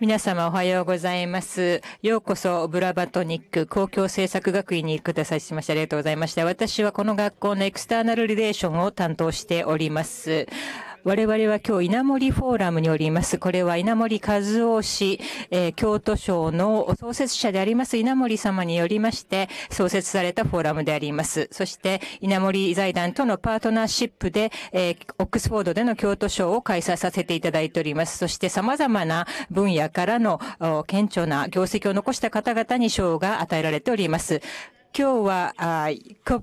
皆様おはようございます。ようこそブラバトニック公共政策学院にくださいしました。ありがとうございました。私はこの学校のエクスターナルリレーションを担当しております。我々は今日稲森フォーラムにおります。これは稲森和夫氏、えー、京都省の創設者であります稲森様によりまして創設されたフォーラムであります。そして稲森財団とのパートナーシップで、えー、オックスフォードでの京都省を開催させていただいております。そして様々な分野からの顕著な業績を残した方々に賞が与えられております。今日は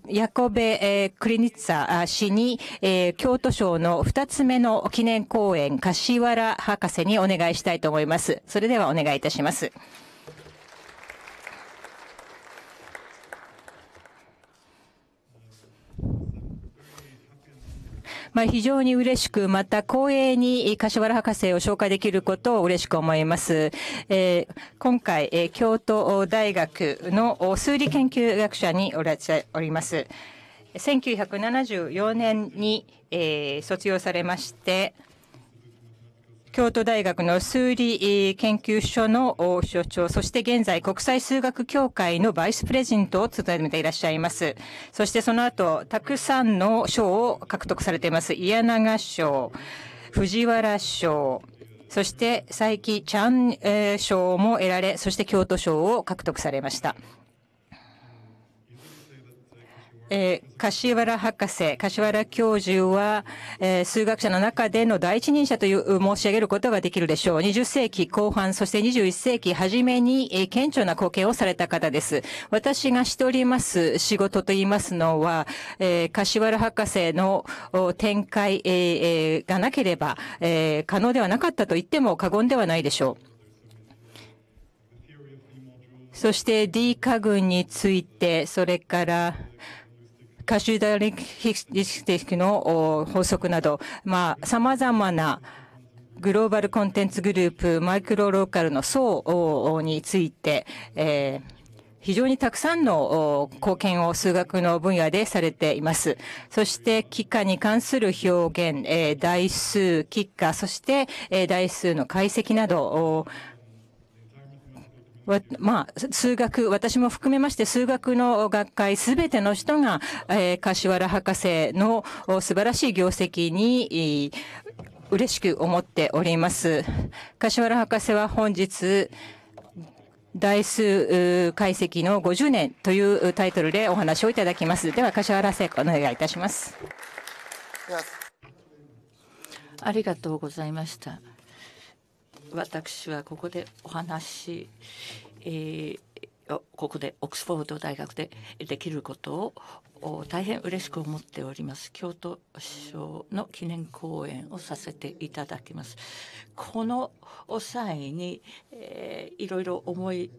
ヤコベ・クリニッツァ氏に京都賞の二つ目の記念講演、柏原博士にお願いしたいと思います。それではお願いいたします。まあ、非常に嬉しく、また光栄に柏原博士を紹介できることを嬉しく思います。えー、今回、えー、京都大学の数理研究学者におられおります。1974年に、えー、卒業されまして、京都大学の数理研究所の所長、そして現在国際数学協会のバイスプレジントを務めていらっしゃいます。そしてその後、たくさんの賞を獲得されています。ナガ賞、藤原賞、そして佐伯ちゃん賞も得られ、そして京都賞を獲得されました。柏原博士、柏原教授は、数学者の中での第一人者という申し上げることができるでしょう。20世紀後半、そして21世紀初めに顕著な貢献をされた方です。私がしております仕事と言いますのは、柏原博士の展開がなければ可能ではなかったと言っても過言ではないでしょう。そして D 化群について、それから、過集団意識的の法則など、まあ、様々なグローバルコンテンツグループ、マイクロローカルの層について、えー非常にたくさんの貢献を数学の分野でされています。そして、幾何に関する表現、え代数、幾何、そして、え数の解析など、まあ、数学、私も含めまして数学の学会すべての人が、えー、柏原博士の素晴らしい業績に、嬉しく思っております。柏原博士は本日、台数解析の50年というタイトルでお話をいただきます。では、柏原博士、お願いいたします。ありがとうございました。私はここでお話、し、えー、ここでオックスフォード大学でできることを大変嬉しく思っております京都首相の記念講演をさせていただきますこの際に、えー、いろいろ思い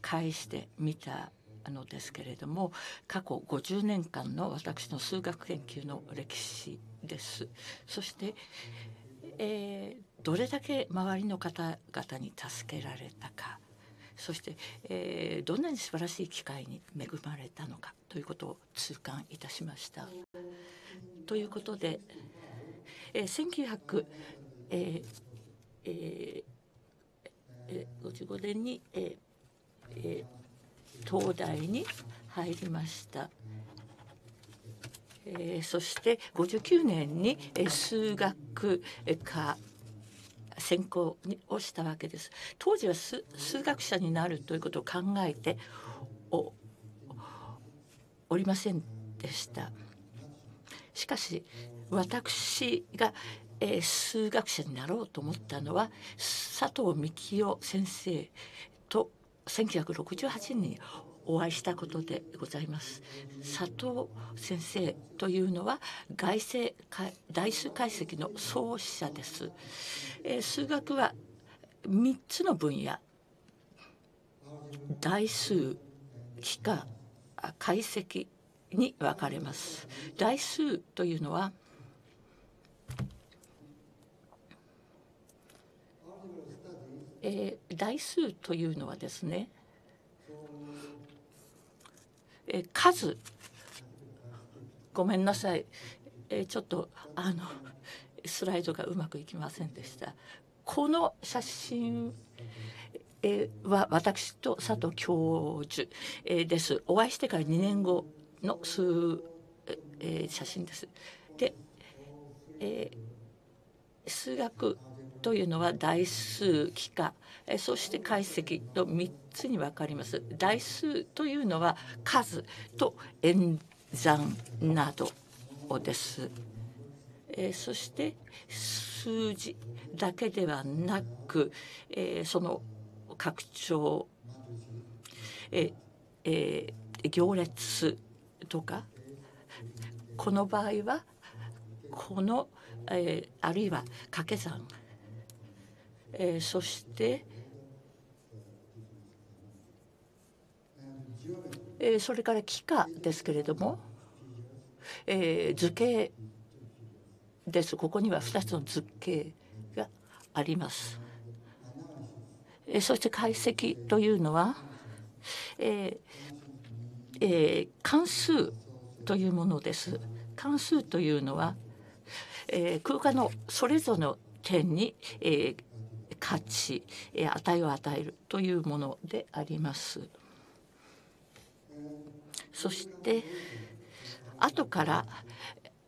返してみたのですけれども過去50年間の私の数学研究の歴史ですそして、えー、どれだけ周りの方々に助けられたかそして、えー、どんなに素晴らしい機会に恵まれたのかということを痛感いたしました。ということで、えー、1955、えー、年に、えー、東大に入りました。えそして59年に数学科専攻をしたわけです当時は数学者になるということを考えておおりませんでしたしかし私が、え数学者になろうと思ったのは佐藤幹夫先生と1968年にお会いしたことでございます佐藤先生というのは外星台数解析の創始者です、えー、数学は3つの分野台数幾何解析に分かれます台数というのはえー、数というのはですねえ数ごめんなさい、えちょっとあのスライドがうまくいきませんでした。この写真えは私と佐藤教授、えです。お会いしてから2年後の数、え写真です。で、え数学というのは台数幾何そして解析の3つに分かります。台数というのは数と演算などです。えそして数字だけではなく、えその拡張、え行列とかこの場合はこの、えあるいは掛け算えそして、えそれから幾何ですけれども、え図形です。ここには2つの図形があります。えそして解析というのは、えーえー、関数というものです。関数というのは、えー、空間のそれぞれの点に、えー、価値、えー、値を与えるというものであります。そして後から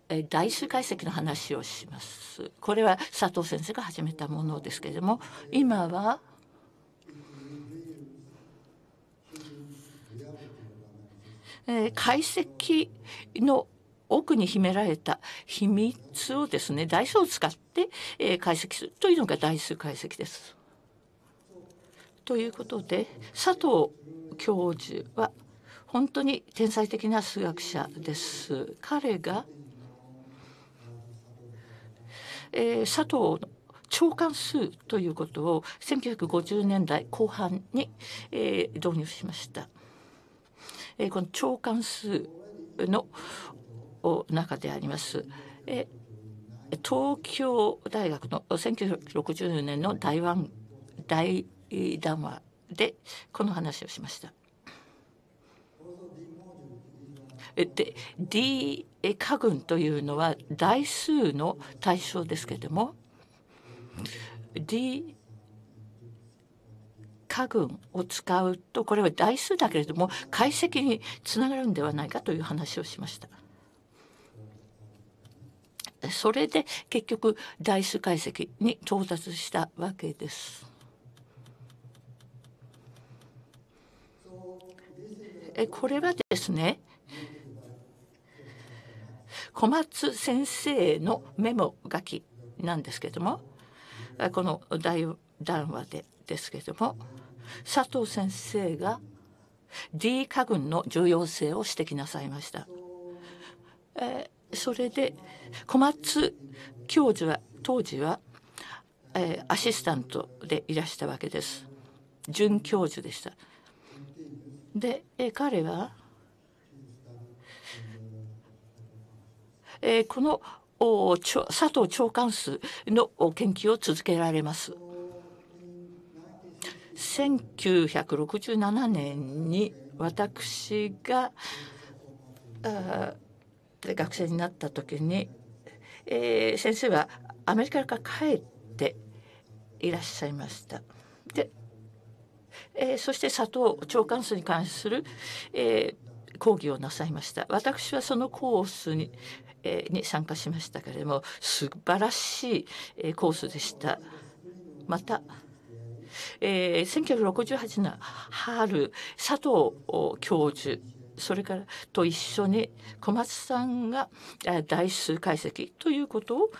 え大数解析の話をします。これは佐藤先生が始めたものですけれども今は解析の奥に秘められた秘密をですね、台数を使って、えー、解析するというのが台数解析です。ということで、佐藤教授は本当に天才的な数学者です。彼が、えー、佐藤の超関数ということを1950年代後半に、えー、導入しました。えー、この超関数のを中であります。え東京大学の1960年の台湾大談話でこの話をしました。で D 家群というのは台数の対象ですけれども D 家群を使うとこれは台数だけれども解析につながるんではないかという話をしました。それで結局ダ数解析に到達したわけです。これはですね小松先生のメモ書きなんですけどもこの大談話でですけども佐藤先生が D 家群の重要性を指摘なさいました。えーそれで小松教授は当時は、えー、アシスタントでいらしたわけです准教授でしたで、えー、彼は、えー、このお佐藤長官数の研究を続けられます1967年に私があで学生になった時に、えー、先生はアメリカから帰っていらっしゃいました。で、えー、そして砂糖腸管数に関する、えー、講義をなさいました。私はそのコースにえー、に参加しましたけれども素晴らしい、えー、コースでした。また、えー、1968年春佐藤教授それからと一緒に小松さんが大数解析ということを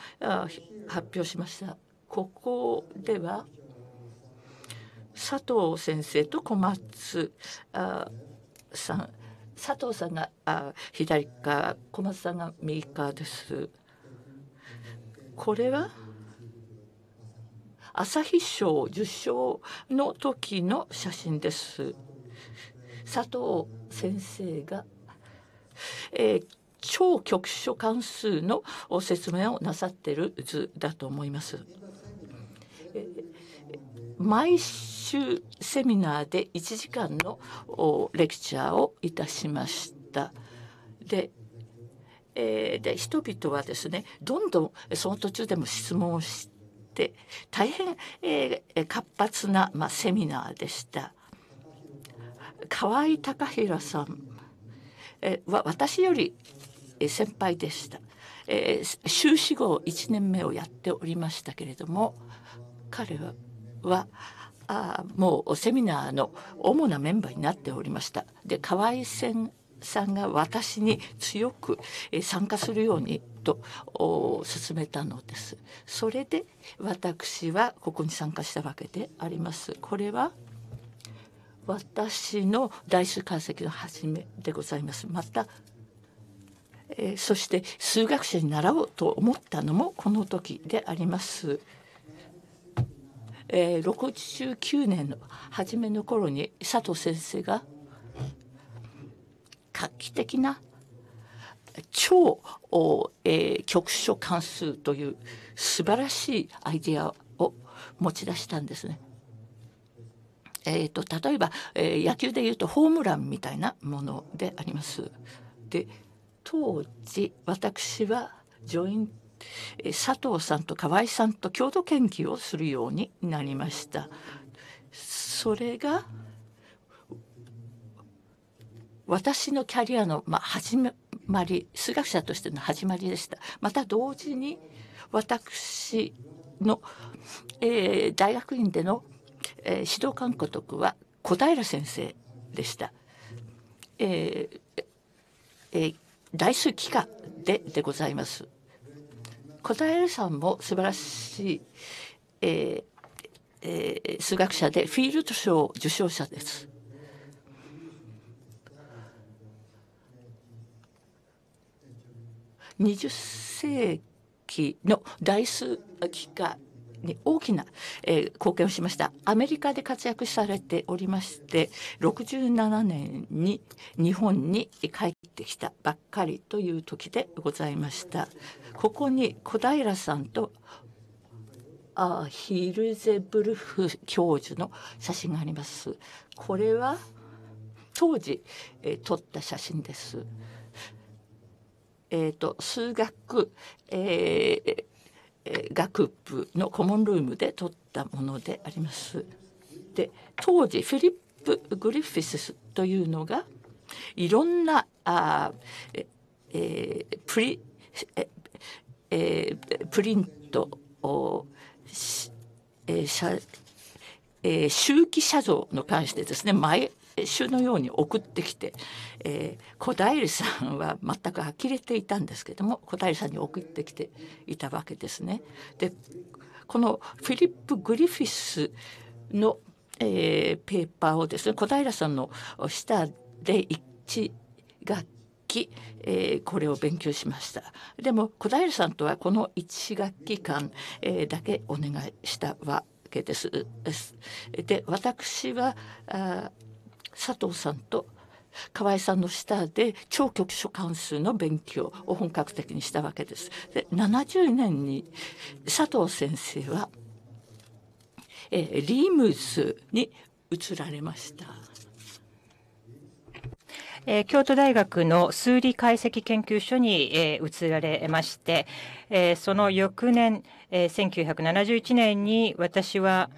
発表しました。ここでは佐藤先生と小松さん佐藤さんが左側小松さんが右側です。これは朝日賞受賞の時の写真です。佐藤先生が、えー、超局所関数の説明をなさっている図だと思います。えー、毎週セミナーで1時間のレクチャーをいたしました。でえー、で人々はですねどんどんその途中でも質問をして大変、えー、活発な、まあ、セミナーでした。河合隆弘さんは私より先輩でした、えー、修士号1年目をやっておりましたけれども彼ははあもうセミナーの主なメンバーになっておりました。で河合先さんが私に強く参加するようにと勧めたのです。それで私はここに参加したわけであります。これは私の代数解析の始めでございます。また、えー、そして数学者に習おうと思ったのもこの時であります。えー、69年の初めの頃に佐藤先生が画期的な超、えー、局所関数という素晴らしいアイデアを持ち出したんですね。えーと、例えば、えー、野球でいうとホームランみたいなものであります。で当時私はジョイン佐藤さんと河合さんと共同研究をするようになりました。それが私のキャリアの、まあ、始まり数学者としての始まりでした。また同時に私の、えー、大学院でのえー、指導官顧督は小平先生でした。えーえー、大数期間ででございます。小平さんも素晴らしい、えーえー、数学者でフィールド賞受賞者です。20世紀の大数幾何に大きな、えー、貢献をしましたアメリカで活躍されておりまして67年に日本に帰ってきたばっかりという時でございましたここに小平さんとあヒルゼブルフ教授の写真がありますこれは当時、えー、撮った写真です。えーと、数学、えー、学部のコモンルームで取ったものであります。で当時フィリップ・グリフィスというのがいろんなあ、ええー、プリ、ええプリントを、えー、えー、周期写像の関してですね前週のように送ってきて、えー、小平さんは全く呆れていたんですけども小平さんに送ってきていたわけですね。でこのフィリップ・グリフィスの、えー、ペーパーをですね小平さんの下で一学期、えー、これを勉強しましたでも小平さんとはこの1学期間、えー、だけお願いしたわけです。で私はあ佐藤さんと河合さんの下で超局所関数の勉強を本格的にしたわけです。で70年に佐藤先生は、えー、リームスに移られました。え京都大学の数理解析研究所に、え移られまして、えその翌年、え1971年に私は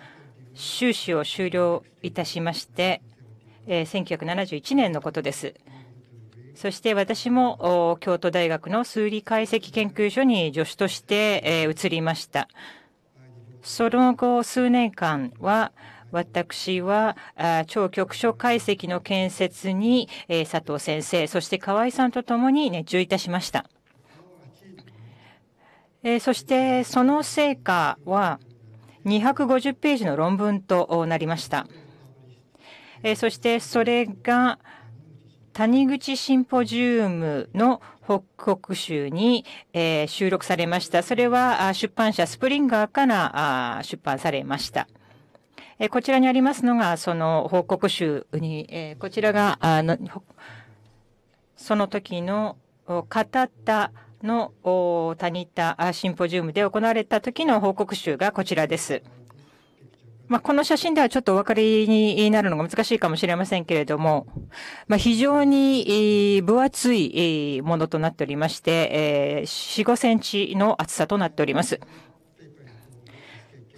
修士を修了いたしまして、えー、1971年のことです。そして私も京都大学の数理解析研究所に助手として、えー、移りました。その後数年間は私は超局所解析の建設に、え佐藤先生、そして河合さんと共に熱中いたしました。えそしてその成果は250ページの論文となりました。えそしてそれが谷口シンポジウムの北国集に、え収録されました。それは出版社スプリンガーから出版されました。えこちらにありますのが、その報告集に、えこちらが、あの、その時の語ったの谷田シンポジウムで行われた時の報告集がこちらです。まあ、この写真ではちょっとお分かりになるのが難しいかもしれませんけれども、まあ、非常に分厚いものとなっておりまして、4、5センチの厚さとなっております。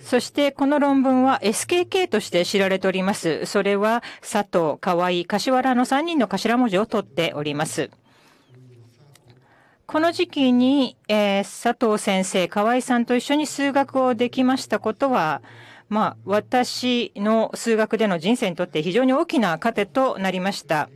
そしてこの論文は SKK として知られております。それは佐藤、河合、柏原の3人の頭文字を取っております。この時期に、えー、佐藤先生、河合さんと一緒に数学をできましたことは、まあ、私の数学での人生にとって非常に大きな糧となりました。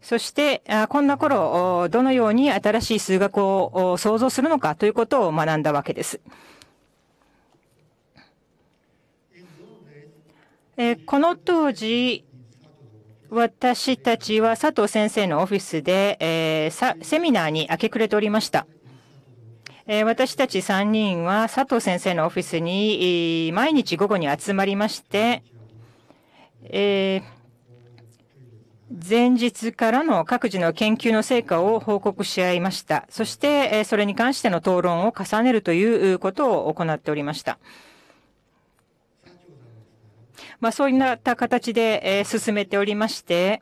そしてこんな頃どのように新しい数学を想像するのかということを学んだわけです。この当時私たちは佐藤先生のオフィスでセミナーに明け暮れておりました。えー、私たち3人は佐藤先生のオフィスに毎日午後に集まりまして、えー、前日からの各自の研究の成果を報告し合いました。そして、えそれに関しての討論を重ねるということを行っておりました。まあ、そういった形で、え進めておりまして、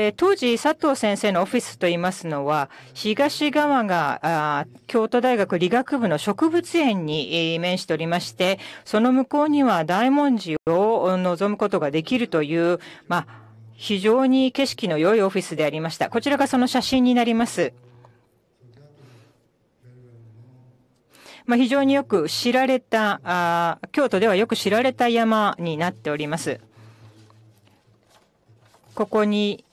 えー、当時、佐藤先生のオフィスといいますのは、東側が京都大学理学部の植物園に面しておりまして、その向こうには大文字を望むことができるという、まあ、非常に景色の良いオフィスでありました。こちらがその写真になります。まあ、非常によく知られたあ、京都ではよく知られた山になっております。ここに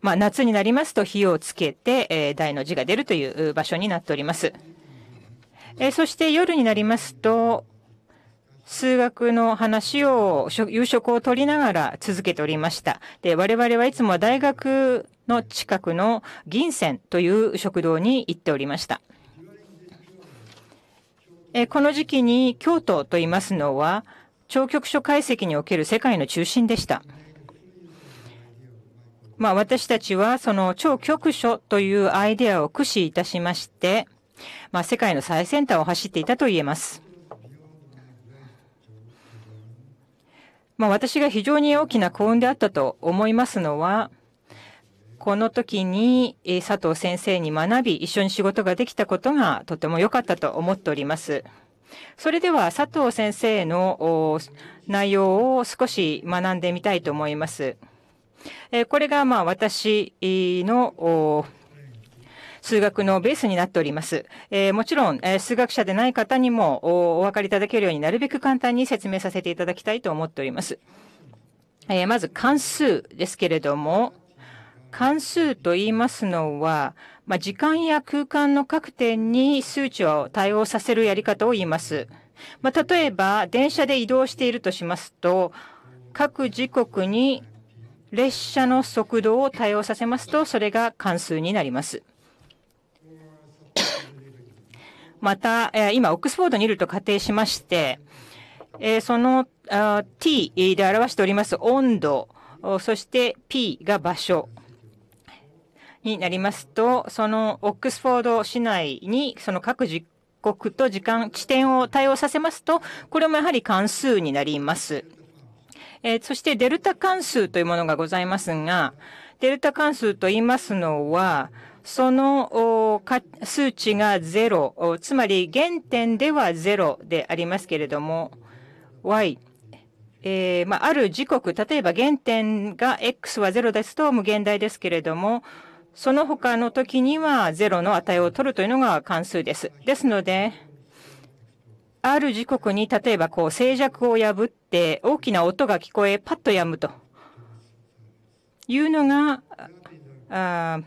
まあ、夏になりますと火をつけて、えー、大の字が出るという場所になっております。えー、そして夜になりますと、数学の話を、夕食を取りながら続けておりました。で、我々はいつも大学の近くの銀線という食堂に行っておりました。えこの時期に京都と言いますのは、長局所解析における世界の中心でした。まあ私たちはその超局所というアイデアを駆使いたしまして、まあ世界の最先端を走っていたと言えます。まあ私が非常に大きな幸運であったと思いますのは、この時に佐藤先生に学び、一緒に仕事ができたことがとても良かったと思っております。それでは佐藤先生の内容を少し学んでみたいと思います。これがまあ私の数学のベースになっております。えー、もちろん、えー、数学者でない方にもお分かりいただけるようになるべく簡単に説明させていただきたいと思っております。えー、まず関数ですけれども、関数と言いますのは、まあ、時間や空間の各点に数値を対応させるやり方を言います。まあ、例えば、電車で移動しているとしますと、各時刻に列車の速度を多用させますと、それが関数になります。また、今、オックスフォードにいると仮定しまして、その t で表しております温度、そして p が場所になりますと、そのオックスフォード市内にその各時刻と時間、地点を対応させますと、これもやはり関数になります。えー、そしてデルタ関数というものがございますが、デルタ関数と言いますのは、その数値が0、つまり原点では0でありますけれども、y、えー、まあ、ある時刻、例えば原点が x は0ですと無限大ですけれども、その他の時には0の値を取るというのが関数です。ですので、ある時刻に例えばこう静寂を破って大きな音が聞こえ、パッと止むというのが、あ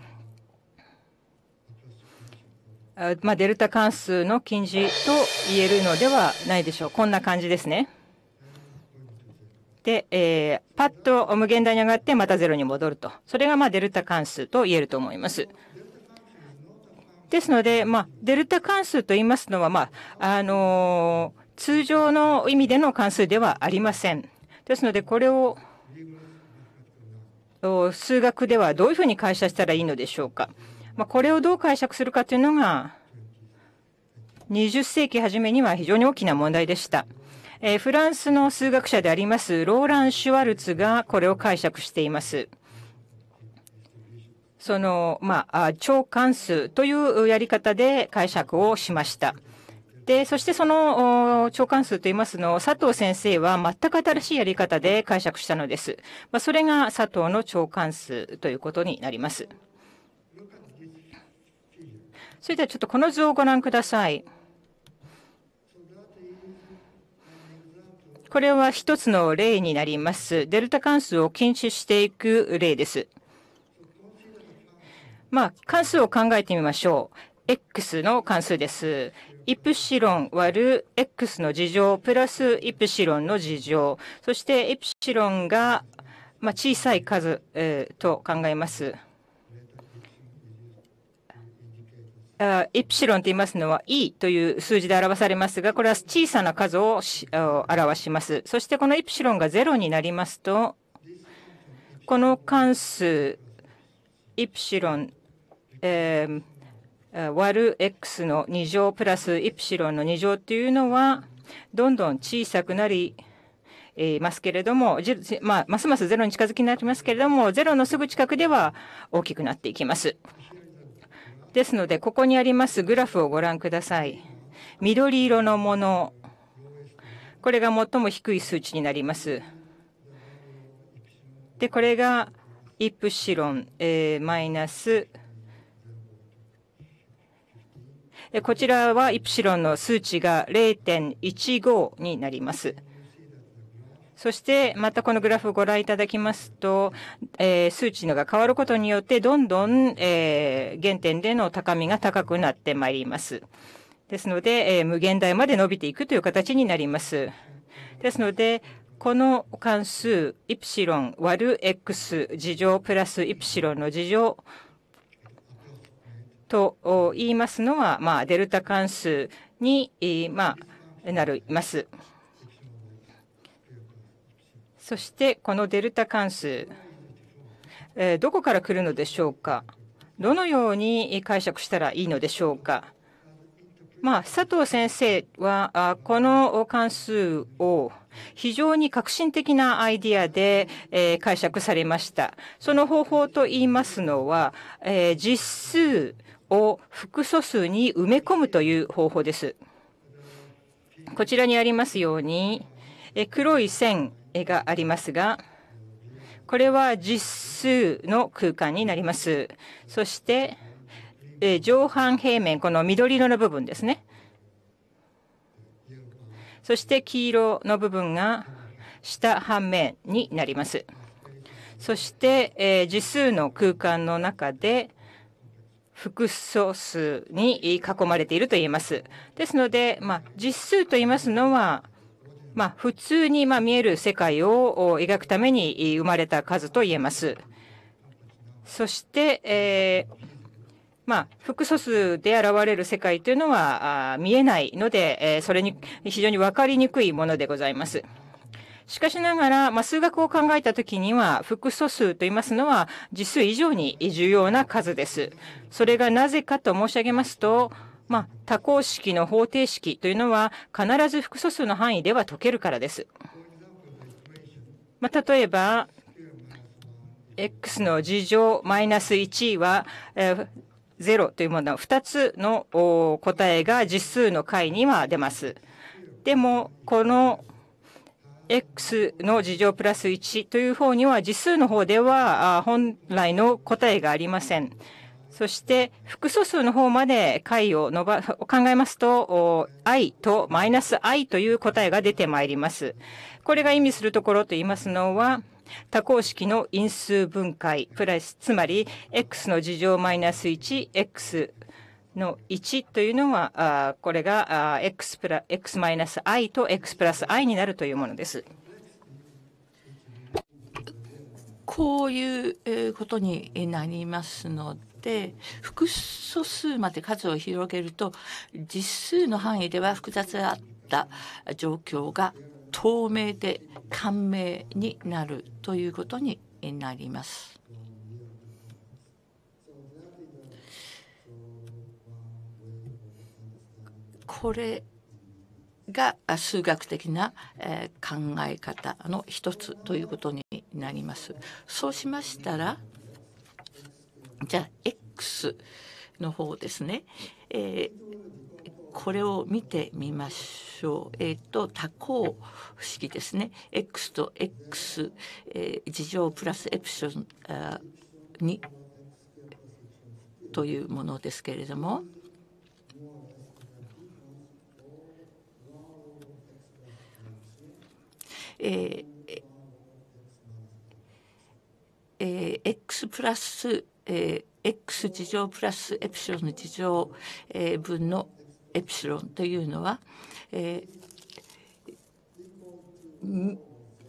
まあ、デルタ関数の近似と言えるのではないでしょう。こんな感じですね。で、えー、パッと無限大に上がってまたゼロに戻ると。それがまあデルタ関数と言えると思います。ですので、まあ、デルタ関数と言いますのは、まあ、あのー、通常の意味での関数ではありません。ですので、これを数学ではどういうふうに解釈したらいいのでしょうか。まあ、これをどう解釈するかというのが、20世紀初めには非常に大きな問題でした。えー、フランスの数学者でありますローラン・シュワルツがこれを解釈しています。その、まあ、超関数というやり方で解釈をしました。で、そしてその超関数といいますのを佐藤先生は全く新しいやり方で解釈したのです。まあ、それが佐藤の超関数ということになります。それではちょっとこの図をご覧ください。これは一つの例になります。デルタ関数を禁止していく例です。まあ、関数を考えてみましょう。x の関数です。イプシロン割る x の事乗プラスイプシロンの事乗。そしてイプシロンが、まあ、小さい数、えー、と考えます。イプシロンと言いますのは E という数字で表されますが、これは小さな数を表します。そしてこのイプシロンが0になりますと、この関数イプシロン割る x の2乗プラスイプシロンの2乗っていうのはどんどん小さくなりますけれども、まあ、ますますゼロに近づきになりますけれどもゼロのすぐ近くでは大きくなっていきます。ですのでここにありますグラフをご覧ください。緑色のものこれが最も低い数値になります。でこれがイプシロン、えー、マイナスこちらはイプシロンの数値が0.15になります。そしてまたこのグラフをご覧いただきますと、え数値のが変わることによってどんどん、え原点での高みが高くなってまいります。ですので、え無限大まで伸びていくという形になります。ですので、この関数、イプシロン割る x 事乗プラスイプシロンの事乗と言いますのは、まあ、デルタ関数に、まあ、なります。そしてこのデルタ関数、えどこから来るのでしょうか。どのように解釈したらいいのでしょうか。まあ、佐藤先生はこの関数を非常に革新的なアイディアで、え解釈されました。その方法といいますのは、え実数を複素数に埋め込むという方法です。こちらにありますように、黒い線がありますが、これは実数の空間になります。そして、上半平面、この緑色の部分ですね。そして黄色の部分が下半面になります。そして、実数の空間の中で、複素数に囲まれていると言えます。ですので、まあ、実数と言いますのは、まあ、普通にま見える世界を描くために生まれた数と言えます。そして、えー、まあ、複素数で現れる世界というのは見えないので、えそれに非常に分かりにくいものでございます。しかしながら、まあ、数学を考えたときには、複素数と言いますのは、実数以上に重要な数です。それがなぜかと申し上げますと、まあ、多項式の方程式というのは、必ず複素数の範囲では解けるからです。まあ、例えば、x の次乗マイナス1は、えー、0というもの、2つの答えが実数の解には出ます。でも、この x の事情プラス1という方には実数の方では本来の答えがありません。そして複素数の方まで解を伸ば、考えますと、i とマイナス i という答えが出てまいります。これが意味するところと言いますのは、多項式の因数分解、プラス、つまり x の事情マイナス 1x の1というのは、あこれが x プラ x マイナス i と x プラス i になるというものです。こういうことになりますので複素数まで数を広げると実数の範囲では複雑だった状況が透明で簡明になるということになります。これが数学的な、え考え方の一つということになります。そうしましたらじゃあ X の方ですね、えー、これを見てみましょう。えっ、ー、と多項式ですね X と X、え事乗プラスエプション2というものですけれども。えーえー、x プラス、えー、x 事乗プラスエプシロンの事乗、えー、分のエプシロンというのは、えー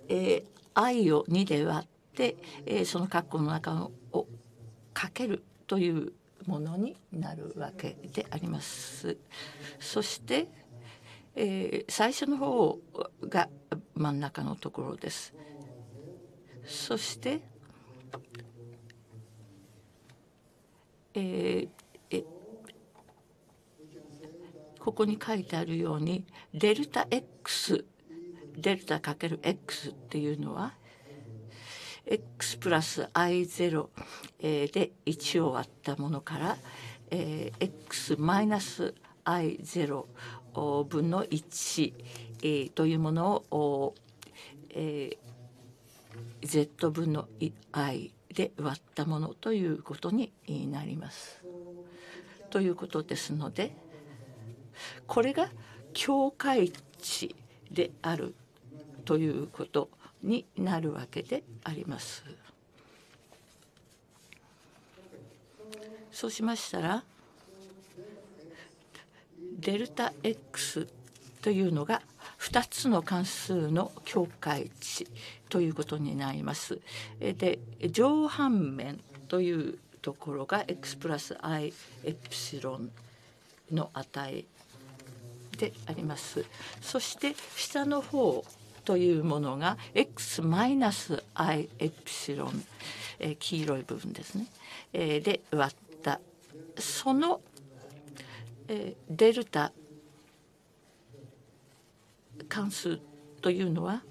えー、i を2で割って、えー、その括弧の中をかけるというものになるわけであります。そして、えー、最初の方が真ん中のところです。そして、えー、ここに書いてあるようにデルタ X デルタ ×X っていうのは X プラス I0 で1を割ったものから、えー、X マイナス I0 分の1えー、というものを、えー、Z 分の i で割ったものということになります。ということですのでこれが境界値であるということになるわけであります。そうしましたらデルタ X というのが2つの関数の境界値ということになります。で上半面というところが x プラス i エプシロンの値であります。そして下の方というものが x マイナス i エプシロン、えー、黄色い部分ですね、えー、で割ったその、えー、デルタ関数というのは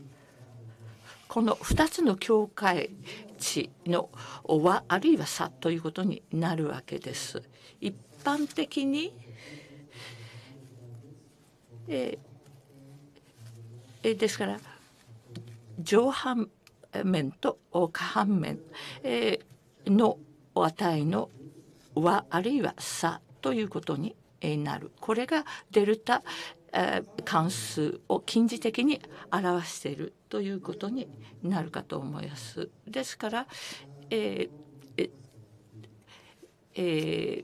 この2つの境界値の和あるいは差ということになるわけです。一般的に、えー、ですから上半面と下半面、えー、の値の和あるいは差ということになるこれがデルタえ関数を近似的に表しているということになるかと思います。ですから、えーえー、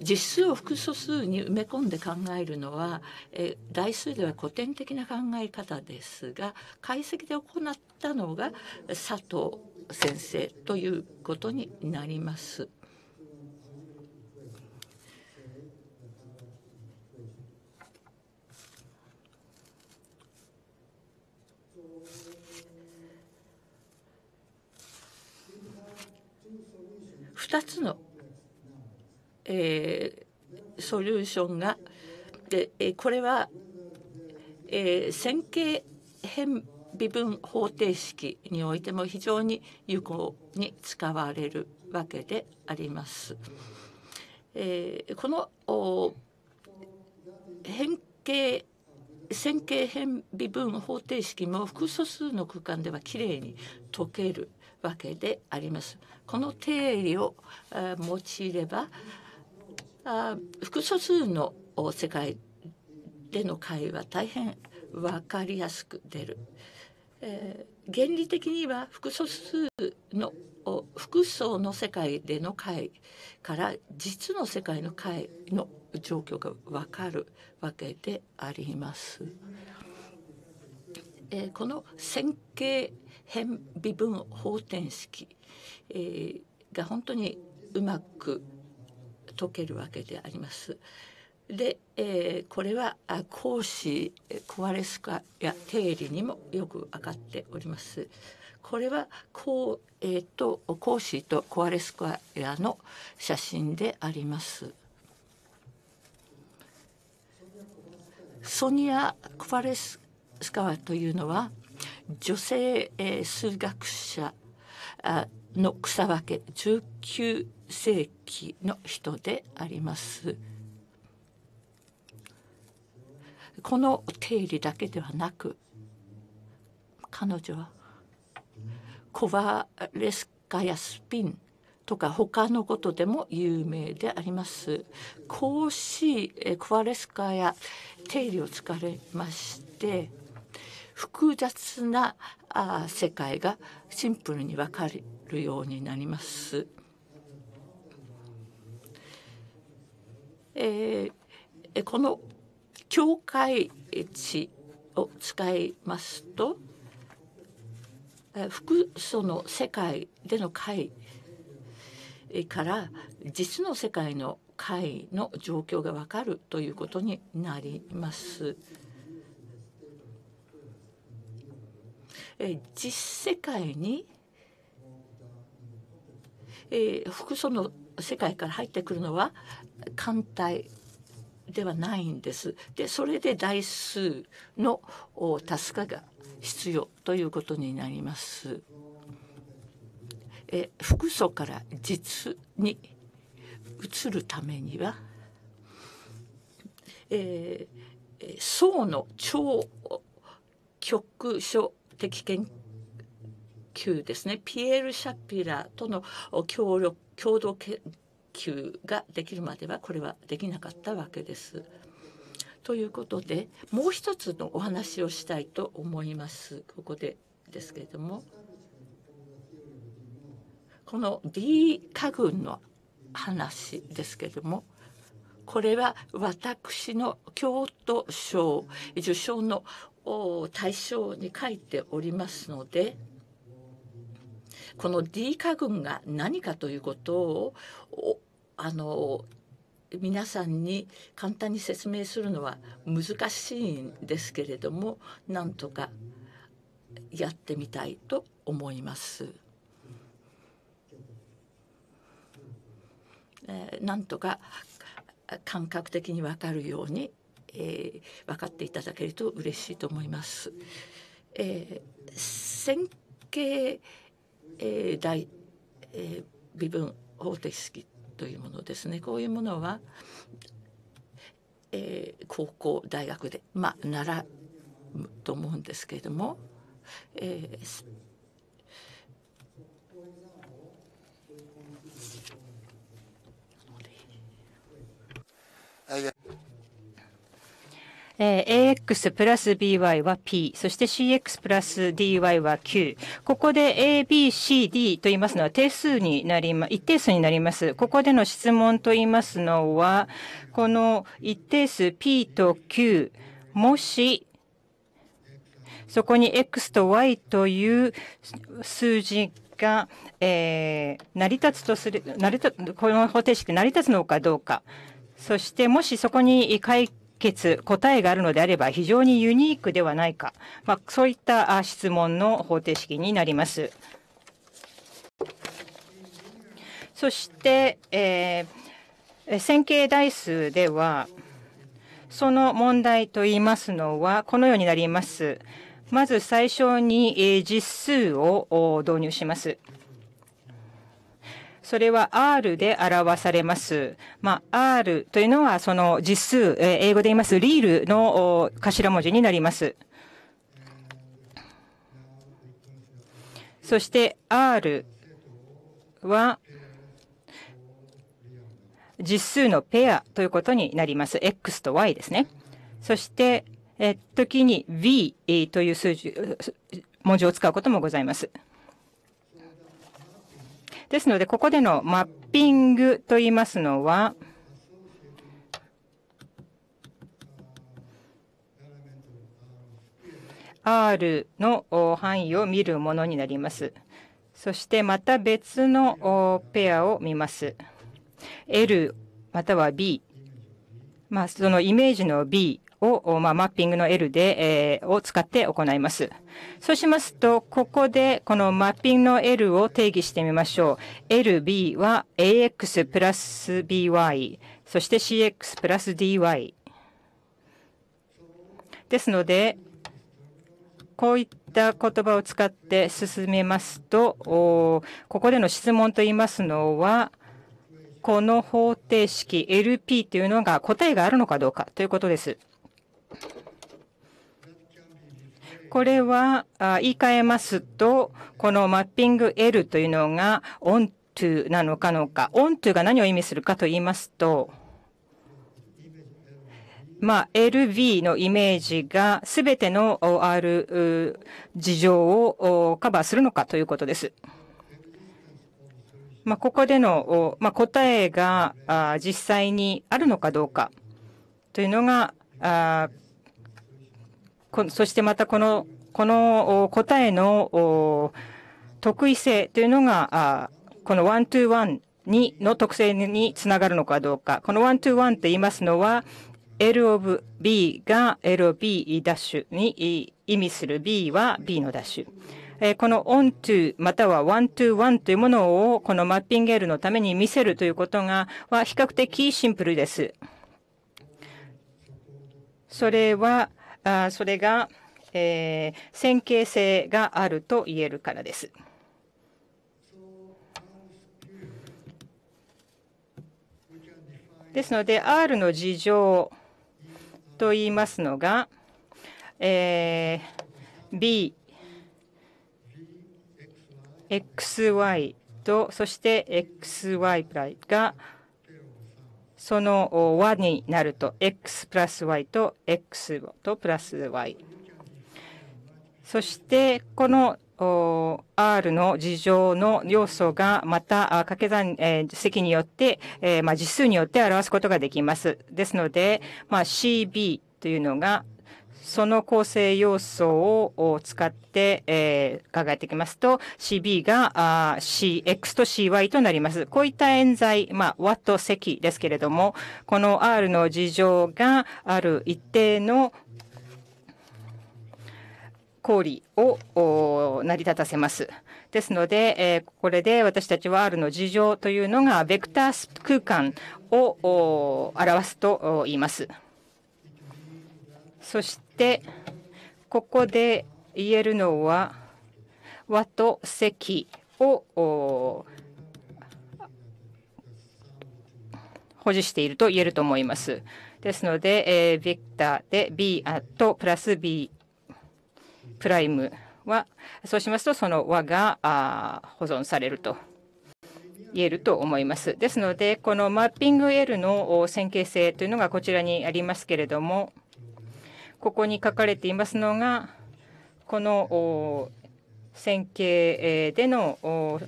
実数を複素数に埋め込んで考えるのは、えー、代数では古典的な考え方ですが解析で行ったのが佐藤先生ということになります。ソリューションがでこれは、えー、線形変微分方程式においても非常に有効に使われるわけであります。えー、この変形線形変微分方程式も複素数の空間ではきれいに解けるわけであります。この定理を用いれば、あ複素数の世界での会話大変分かりやすく出る、えー、原理的には複素数の複層の世界での会から実の世界の会の状況が分かるわけであります。えー、この線形変微分方程式、えー、が本当にうまく解けるわけであります。で、えー、これは孔子コアレスカや定理にもよく分かっております。これは孔,、えーと、と孔子とコアレスカやの写真であります。ソニア・コアレスカワというのは女性、えー、数学者の草分け19世紀の人であります。この定理だけではなく彼女はコバレスカやスピンとか他のことでも有名であります。孔子コバレスカや定理を使われまして複雑なあ世界がシンプルに分かるようになります。えー、この境界値を使いますと複素の世界での解から実の世界の解の状況がわかるということになります。実世界に、えー、複素の世界から入ってくるのは艦隊ではないんです。でそれで台数の助かが必要ということになります。え複素から実に移るためには、えー、層の超局所的研究ですねピエール・シャピラとの協力共同研究ができるまではこれはできなかったわけです。ということでもう一つのお話をしたいと思いますここでですけれどもこの D 家群の話ですけれどもこれは私の京都賞受賞のを対象に書いておりますのでこの D 化群が何かということをあの皆さんに簡単に説明するのは難しいんですけれどもなんとかやってみたいと思います。えー、なんとか感覚的に分かるようにえー、分かっていただけると嬉しいと思います。えー、線形、えー、大、えー、微分方程式というものですねこういうものは、えー、高校大学で、まあ、習うと思うんですけれども、えー、yeah. え AX プラス BY は P、そして CX プラス DY は Q。ここで ABCD と言いますのは定数になりま、一定数になります。ここでの質問と言いますのは、この一定数 P と Q、もし、そこに X と Y という数字が、えー、成り立つとする、成り立この方程式成り立つのかどうか。そして、もしそこに決決、答えがあるのであれば非常にユニークではないか、まあ、そういった質問の方程式になります。そして、えー、線形代数では、その問題といいますのは、このようになります。まず最初に実数を導入します。それは R で表されます。まあ、R というのはその実数、英語で言いますリールの頭文字になります。そして R は実数のペアということになります。X と Y ですね。そして、え時に V という数字、文字を使うこともございます。ですので、ここでのマッピングと言いますのは、R の範囲を見るものになります。そしてまた別のペアを見ます。L または B。まあ、そのイメージの B を、まあ、マッピングの L で、えー、を使って行います。そうしますと、ここでこのマッピングの L を定義してみましょう。LB は AX プラス BY、そして CX プラス DY。ですので、こういった言葉を使って進めますと、ここでの質問といいますのは、この方程式 LP というのが答えがあるのかどうかということです。これは言い換えますと、このマッピング L というのが onto なのかのか、onto が何を意味するかと言いますと、まあ、LV のイメージがすべての R 事情をカバーするのかということです。まあ、ここでの、まあ、答えが実際にあるのかどうかというのがそしてまたこの、この答えの特異性というのが、このワントゥーワンにの特性につながるのかどうか。このワントゥーワンって言いますのは、L of B が L of B ダッシュに意味する B は B のダッシュ。この on to または one to one というものをこのマッピング L のために見せるということがは比較的シンプルです。それはそれが、えー、線形性があると言えるからです。ですので R の事情と言いますのが、えー、B、XY とそして XY プライがその和になると x プラス y と x とプラス y そしてこの R の事情の要素がまた掛け算、えー、積によって、えー、まあ、次数によって表すことができます。ですので、まあ、CB というのがその構成要素を使って、えー、考えていきますと、CB があ CX と CY となります。こういった演剤、まあ、ット積ですけれども、この R の事情がある一定の氷を成り立たせます。ですので、えー、これで私たちは R の事情というのがベクター空間を表すと言います。そしてここで言えるのは和と石を保持していると言えると思います。ですので、えー、ビクターで B とプラス B プライムは、そうしますとその和が保存されると言えると思います。ですので、このマッピング L の線形性というのがこちらにありますけれども、ここに書かれていますのが、この線形での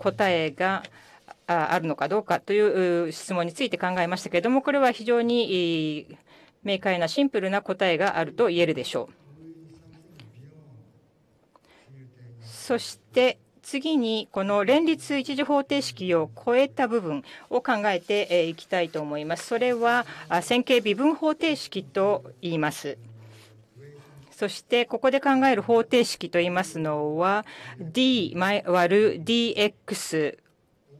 答えがあるのかどうかという質問について考えましたけれども、これは非常に明快なシンプルな答えがあると言えるでしょう。そして次にこの連立一次方程式を超えた部分を考えていきたいと思います。それは線形微分方程式と言います。そしてここで考える方程式といいますのは d 割る dx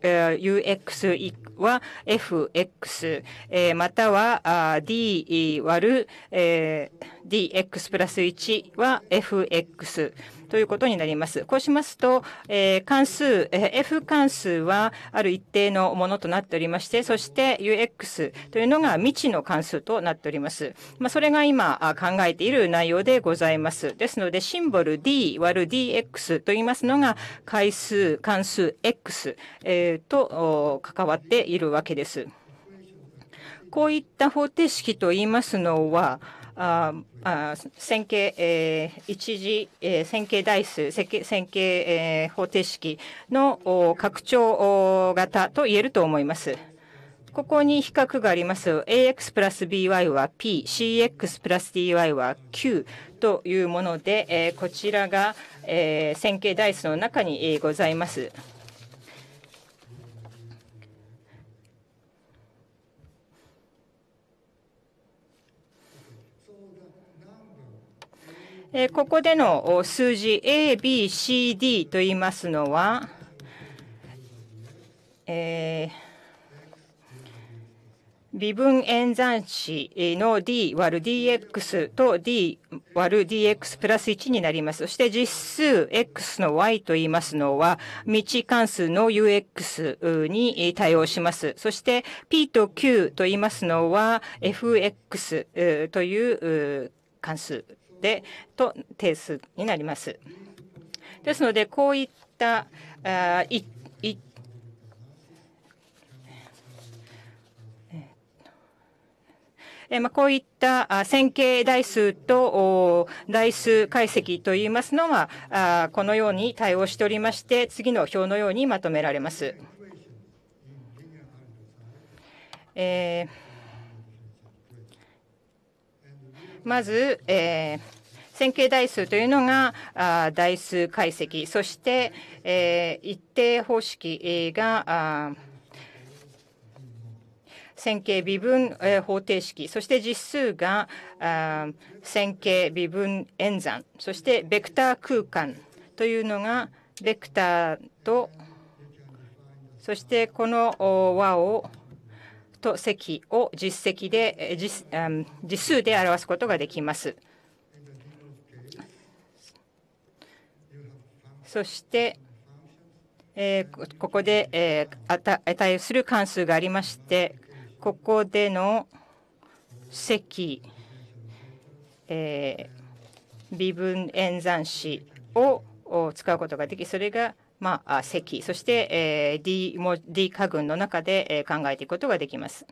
UX は FX、えまたは D 割る、え DX プラス1は FX。ということになります。こうしますと、え関数、え F 関数はある一定のものとなっておりまして、そして UX というのが未知の関数となっております。まあ、それが今考えている内容でございます。ですので、シンボル D 割る DX と言いますのが、回数、関数 X、えー、と関わっているわけです。こういった方程式と言いますのは、ああ線形、えー、一次、えー、線形代数、線形、線形えー、方程式の拡張型と言えると思います。ここに比較があります。ax プラス by は p、cx プラス dy は q というもので、えー、こちらが、えー、線形代数の中にございます。えー、ここでの数字 A、B、C、D と言いますのは、えー、微分演算子の D 割る DX と D 割る DX プラス1になります。そして実数 X の Y と言いますのは、未知関数の UX に対応します。そして P と Q と言いますのは、FX という関数でと定数になります。ですのでこういったあいいまあ、こういった線形代数と代数解析といいますのはこのように対応しておりまして次の表のようにまとめられます。えーまず、えー、線形代数というのが代数解析、そして、えー、一定方式が線形微分、え方程式、そして実数が線形微分演算、そしてベクター空間というのがベクターとそしてこの和をと積を実績で実数で表すことができます。そして、えー、ここで、えー、値する関数がありまして、ここでの積、えー、微分演算子を使うことができ、それがまあ、積そして、えー、D, も D 加群の中で、え考えていくことができます。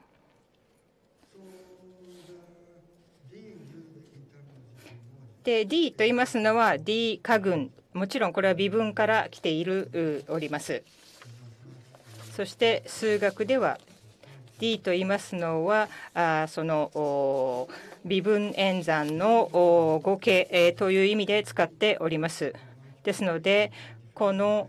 で D と言いますのは D 加群もちろんこれは微分から来ているおります。そして数学では D と言いますのはあその微分演算の合計、えという意味で使っております。ですのでこの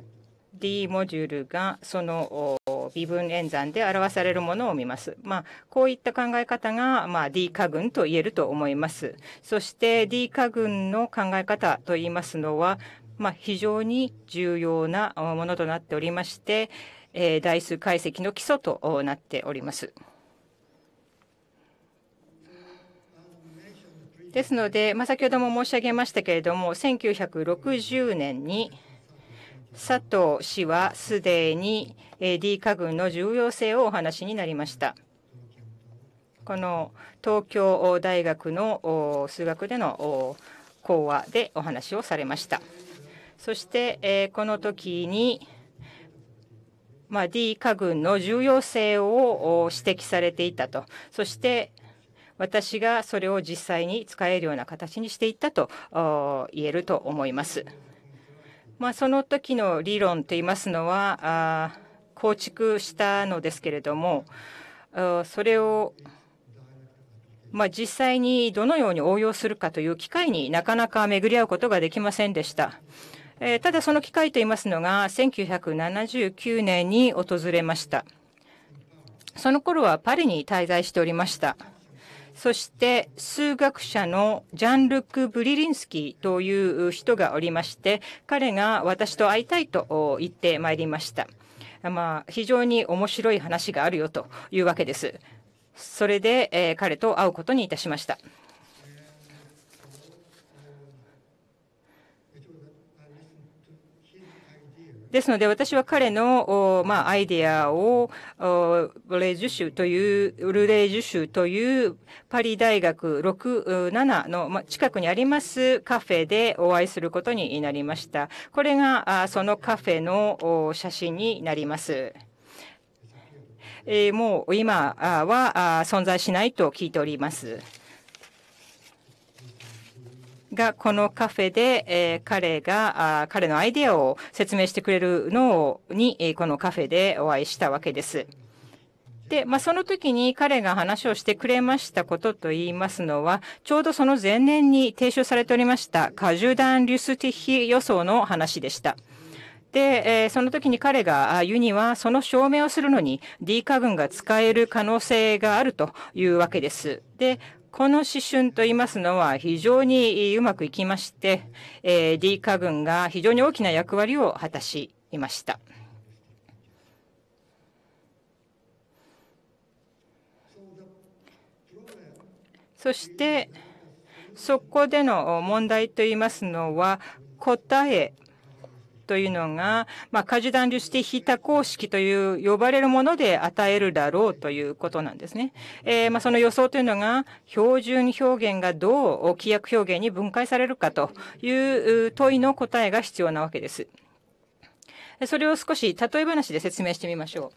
D モジュールがその微分演算で表されるものを見ます。まあ、こういった考え方が、まあ、D 加群と言えると思います。そして D 化群の考え方と言いますのは、まあ、非常に重要なものとなっておりまして、えー、代数解析の基礎となっております。ですので、まあ、先ほども申し上げましたけれども1960年に佐藤氏はすでに D 化群の重要性をお話になりました。この東京大学の数学での講話でお話をされました。そしてこの時にま D 化群の重要性を指摘されていたとそして私がそれを実際に使えるような形にしていったと言えると思います。まあ、その時の理論といいますのは構築したのですけれどもそれをまあ、実際にどのように応用するかという機会になかなか巡り合うことができませんでした。えー、ただその機会といいますのが1979年に訪れました。その頃はパリに滞在しておりました。そして数学者のジャンルック・ブリリンスキーという人がおりまして、彼が私と会いたいと言ってまいりました。まあ、非常に面白い話があるよというわけです。それで、えー、彼と会うことにいたしました。ですので、私は彼の、まあ、アイデアを、レージュ州という、ルレージュ州というパリ大学67の、まあ、近くにありますカフェでお会いすることになりました。これが、そのカフェの写真になります。えもう今は存在しないと聞いております。がこのカフェで、えー、彼があ彼のアイデアを説明してくれるのに、えー、このカフェでお会いしたわけです。で、まあ、その時に彼が話をしてくれましたことと言いますのは、ちょうどその前年に提唱されておりました過重弾ティヒ予想の話でした。で、えその時に彼がユニはその証明をするのに D 化群が使える可能性があるというわけです。で、この思春といいますのは非常にうまくいきまして、えー、D 化群が非常に大きな役割を果たしました。そしてそこでの問題といいますのは答えというのが、まあ、カジダン・リュスティ・ヒタ公式という呼ばれるもので与えるだろうということなんですね。えー、まあ、その予想というのが、標準表現がどう規約表現に分解されるかという問いの答えが必要なわけです。それを少し例え話で説明してみましょ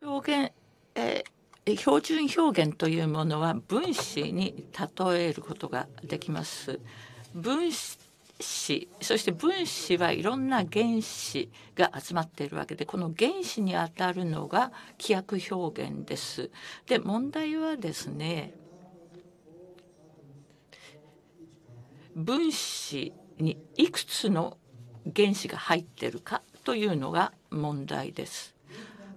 う。表現、えー標準表現というものは分子に例えることができます。分子そして分子はいろんな原子が集まっているわけでこの原子にあたるのが規約表現です。で問題はですね分子にいくつの原子が入っているかというのが問題です。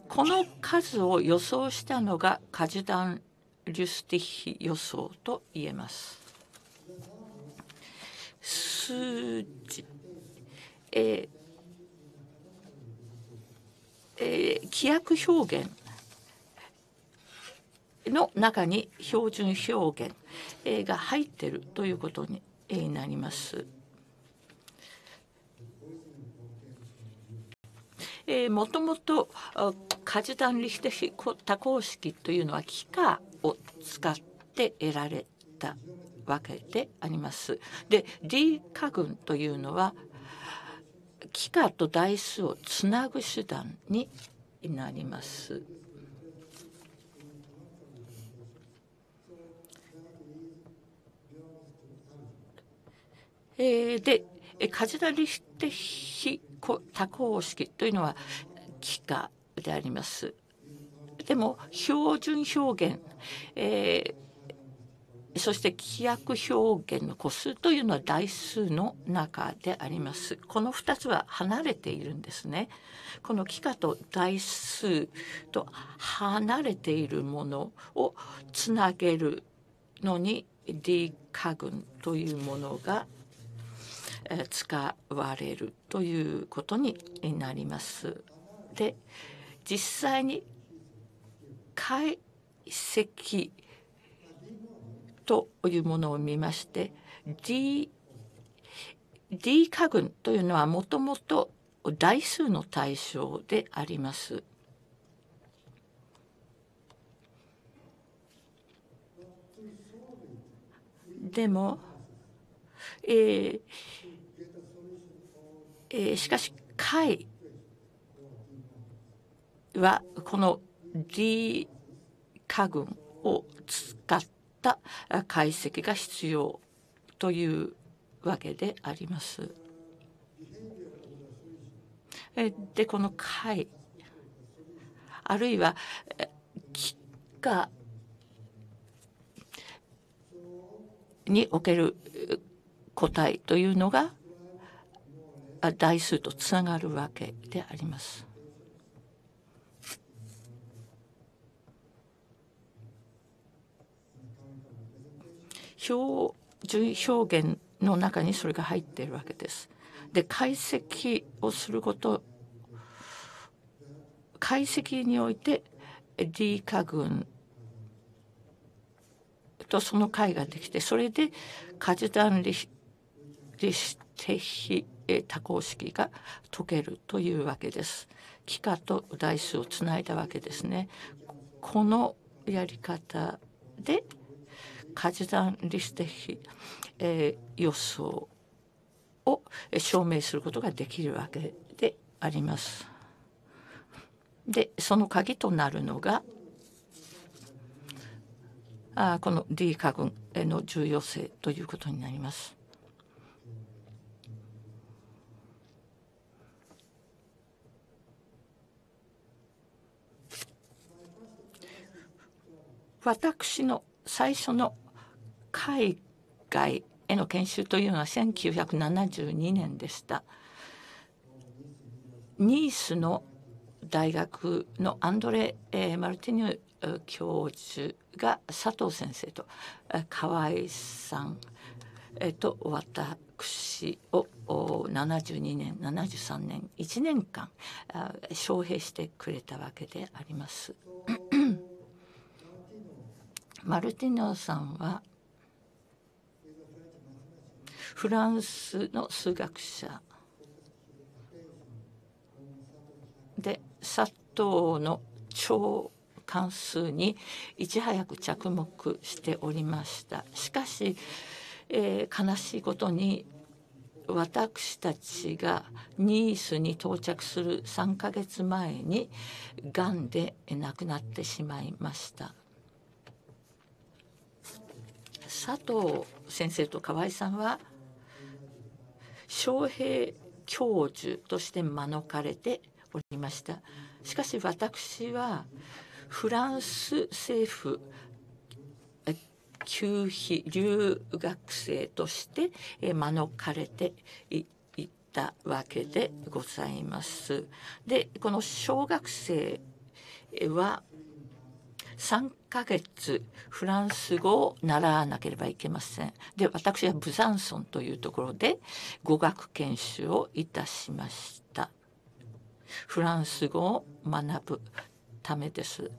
この数を予想したのがカジダン・リュスティヒ予想と言えます。数字、えーえー、規約表現の中に標準表現、えー、が入っているということに、えー、なります。えー、もともとカジダン・リヒテヒ多項式というのは幾何を使って得られたわけであります。で D 化群というのは幾何と台数をつなぐ手段になります。えー、でカジダリヒテヒ多項式というのは幾何であります。でも標準表現、えーそして規約表現の個数というのは台数の中でありますこの2つは離れているんですねこの幾何と台数と離れているものをつなげるのに D 化群というものが使われるということになります。で実際に解析というものを見まして D, D 化群というのはもともと代数の対象であります。でも、えーえー、しかし解はこの D 化群を使ってった解析が必要というわけであります。でこの解あるいは気化における個体というのが代数とつながるわけであります。表表現の中にそれが入っているわけです。で解析をすること解析において D 化群とその解ができてそれで果樹断立的多項式が解けるというわけです。幾何と代数をつないだわけですね。このやり方で改ざんリス的、えー、予想を証明することができるわけであります。でその鍵となるのがあこの D 化群の重要性ということになります。私の最初の海外への研修というのは1972年でした。ニースの大学のアンドレ・マルティニュ教授が佐藤先生と河合さんと私を72年73年1年間招聘してくれたわけであります。マルティノさんはフランスの数学者で佐藤の超関数にいち早く着目しておりましたしかし、えー、悲しいことに私たちがニースに到着する3ヶ月前にがんで亡くなってしまいました佐藤先生と河合さんは昌平教授として免れておりましたしかし私はフランス政府給費留学生として免れていったわけでございます。でこの小学生は3ヶ月フランス語を習わなければいけません。で私はブザンソンというところで語学研修をいたしました。フランス語を学ぶためです。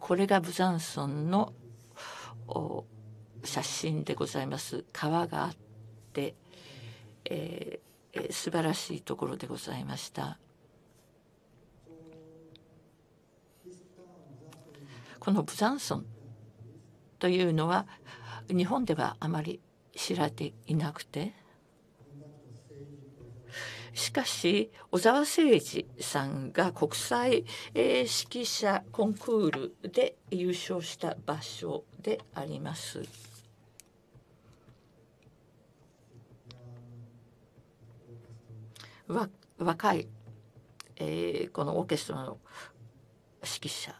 これがブザンソンの写真でございます。川があって、えー、素晴らしいところでございました。このブザンソンというのは日本ではあまり知られていなくてしかし小沢誠二さんが国際指揮者コンクールで優勝した場所であります。若い、えー、このオーケストラの指揮者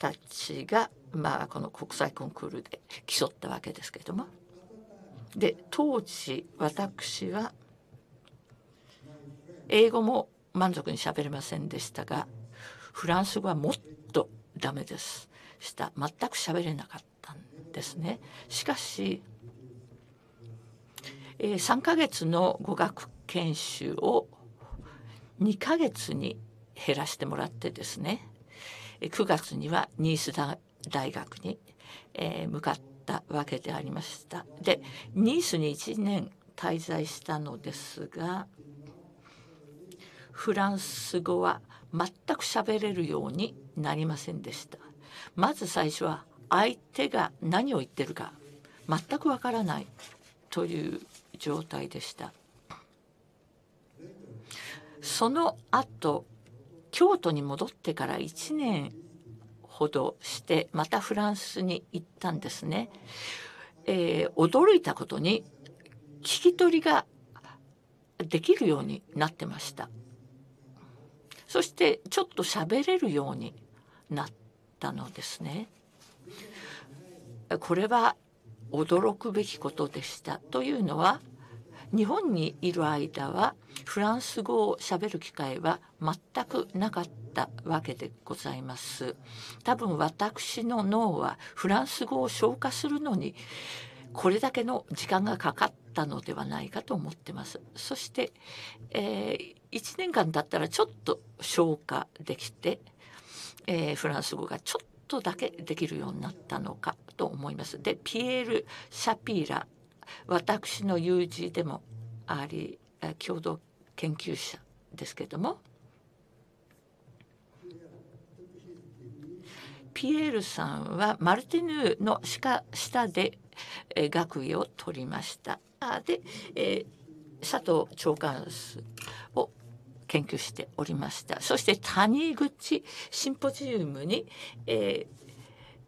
たちが、まあ、この国際コンクールで競ったわけですけれどもで当時私は英語も満足にしゃべれませんでしたがフランス語はもっとダメですした全く喋れなかったんですね。しかし、えー、3ヶ月の語学研修を2ヶ月に減らしてもらってですね9月にはニース大学に、え向かったわけでありました。でニースに1年滞在したのですがフランス語は全く喋れるようになりませんでした。まず最初は相手が何を言ってるか全くわからないという状態でした。その後京都に戻ってから1年ほどしてまたフランスに行ったんですね。えー、驚いたことに聞き取りができるようになってました。そしてちょっと喋れるようになったのですね。これは驚くべきことでした。というのは日本にいる間はフランス語をしゃべる機会は全くなかったわけでございます多分私の脳はフランス語を消化するのにこれだけの時間がかかったのではないかと思ってますそして、えー、1年間だったらちょっと消化できて、えー、フランス語がちょっとだけできるようになったのかと思いますでピエール・シャピーラ私の友人でもあり共同研究者ですけどもピエールさんはマルティヌーの下下で学位を取りました。で、え佐藤長官を研究しておりました。そして谷口シンポジウムに、え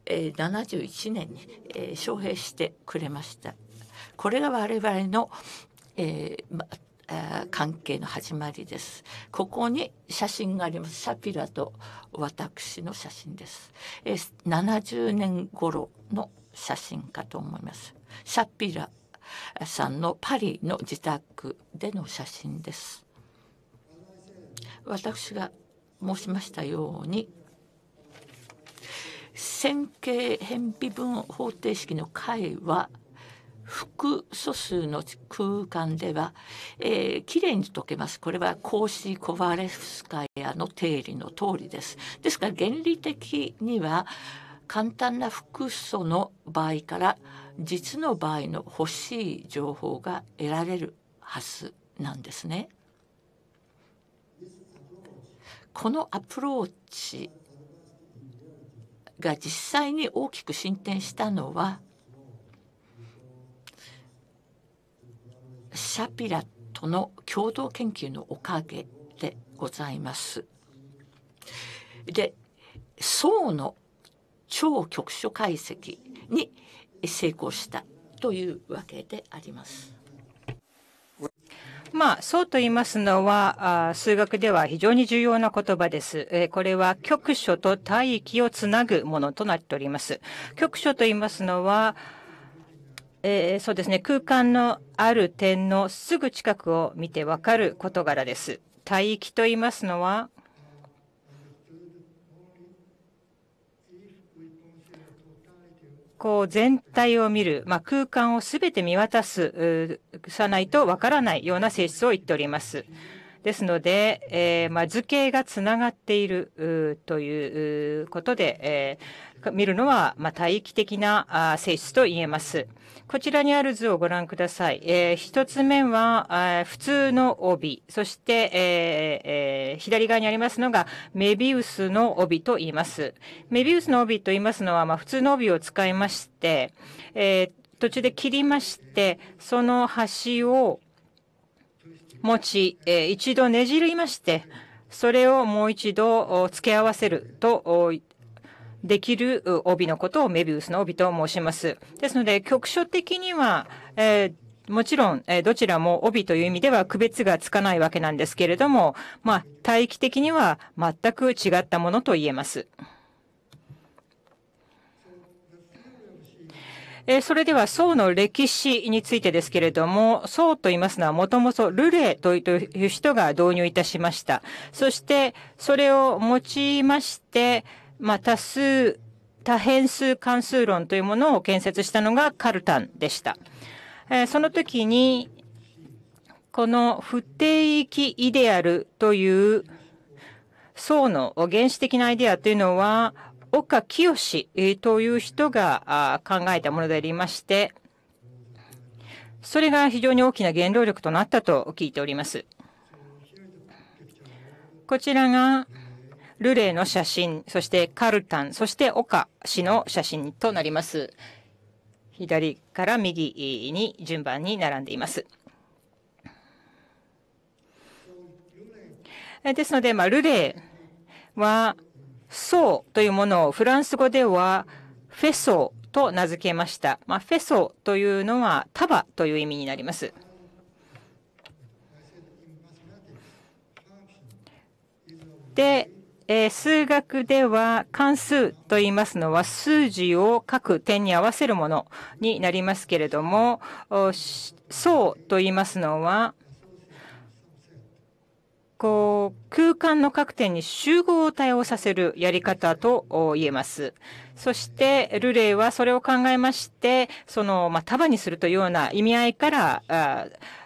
ー、71年に、え招聘してくれました。これが我々の、えーま関係の始まりです。ここに写真があります。シャピラと私の写真です。えー、70年頃の写真かと思います。シャピラさんのパリの自宅での写真です。私が申しましたように線形変微分方程式の解は複素数の空間では、えー、きれいに解けます。これはコーシー・コバレフスカヤの定理の通りです。ですから原理的には簡単な複素の場合から実の場合の欲しい情報が得られるはずなんですね。このアプローチが実際に大きく進展したのはシャピラとの共同研究のおかげでございます。で層の超局所解析に成功したというわけであります。まあ、そうと言いますのは、数学では非常に重要な言葉です。これは局所と帯域をつなぐものとなっております。局所と言いますのは、えー、そうですね、空間のある点のすぐ近くを見てわかる事柄です。帯域と言いますのは、こう全体を見る、まあ、空間をすべて見渡すさないとわからないような性質を言っております。ですので、えー、まあ、図形がつながっているということで、えー、見るのは、まあ、帯域的な性質と言えます。こちらにある図をご覧ください。えー、一つ目は、普通の帯。そして、えー、左側にありますのが、メビウスの帯と言います。メビウスの帯と言いますのは、まあ、普通の帯を使いまして、えー、途中で切りまして、その端を、持ち、一度ねじりまして、それをもう一度付け合わせるとできる帯のことをメビウスの帯と申します。ですので、局所的には、えー、もちろん、えどちらも帯という意味では区別がつかないわけなんですけれども、まあ、待機的には全く違ったものと言えます。それでは宋の歴史についてですけれども、宋と言いますのはもともとルレという人が導入いたしました。そしてそれを用いまして、まあ、多数、多変数関数論というものを建設したのがカルタンでした。その時に、この不定域イデアルという層の原始的なアイデアというのは岡清という人が考えたものでありまして、それが非常に大きな原動力となったと聞いております。こちらがルレーの写真、そしてカルタン、そして岡氏の写真となります。左から右に順番に並んでいます。ですので、まあ、ルレーは層というものをフランス語ではフェソと名付けました。まあ、フェソというのは束という意味になります。で、えー、数学では関数と言いますのは数字を書く点に合わせるものになりますけれども、層と言いますのはこう空間の各点に集合対応させるやり方と言えます。そしてルレイはそれを考えましてその、まあ、束にするというような意味合いか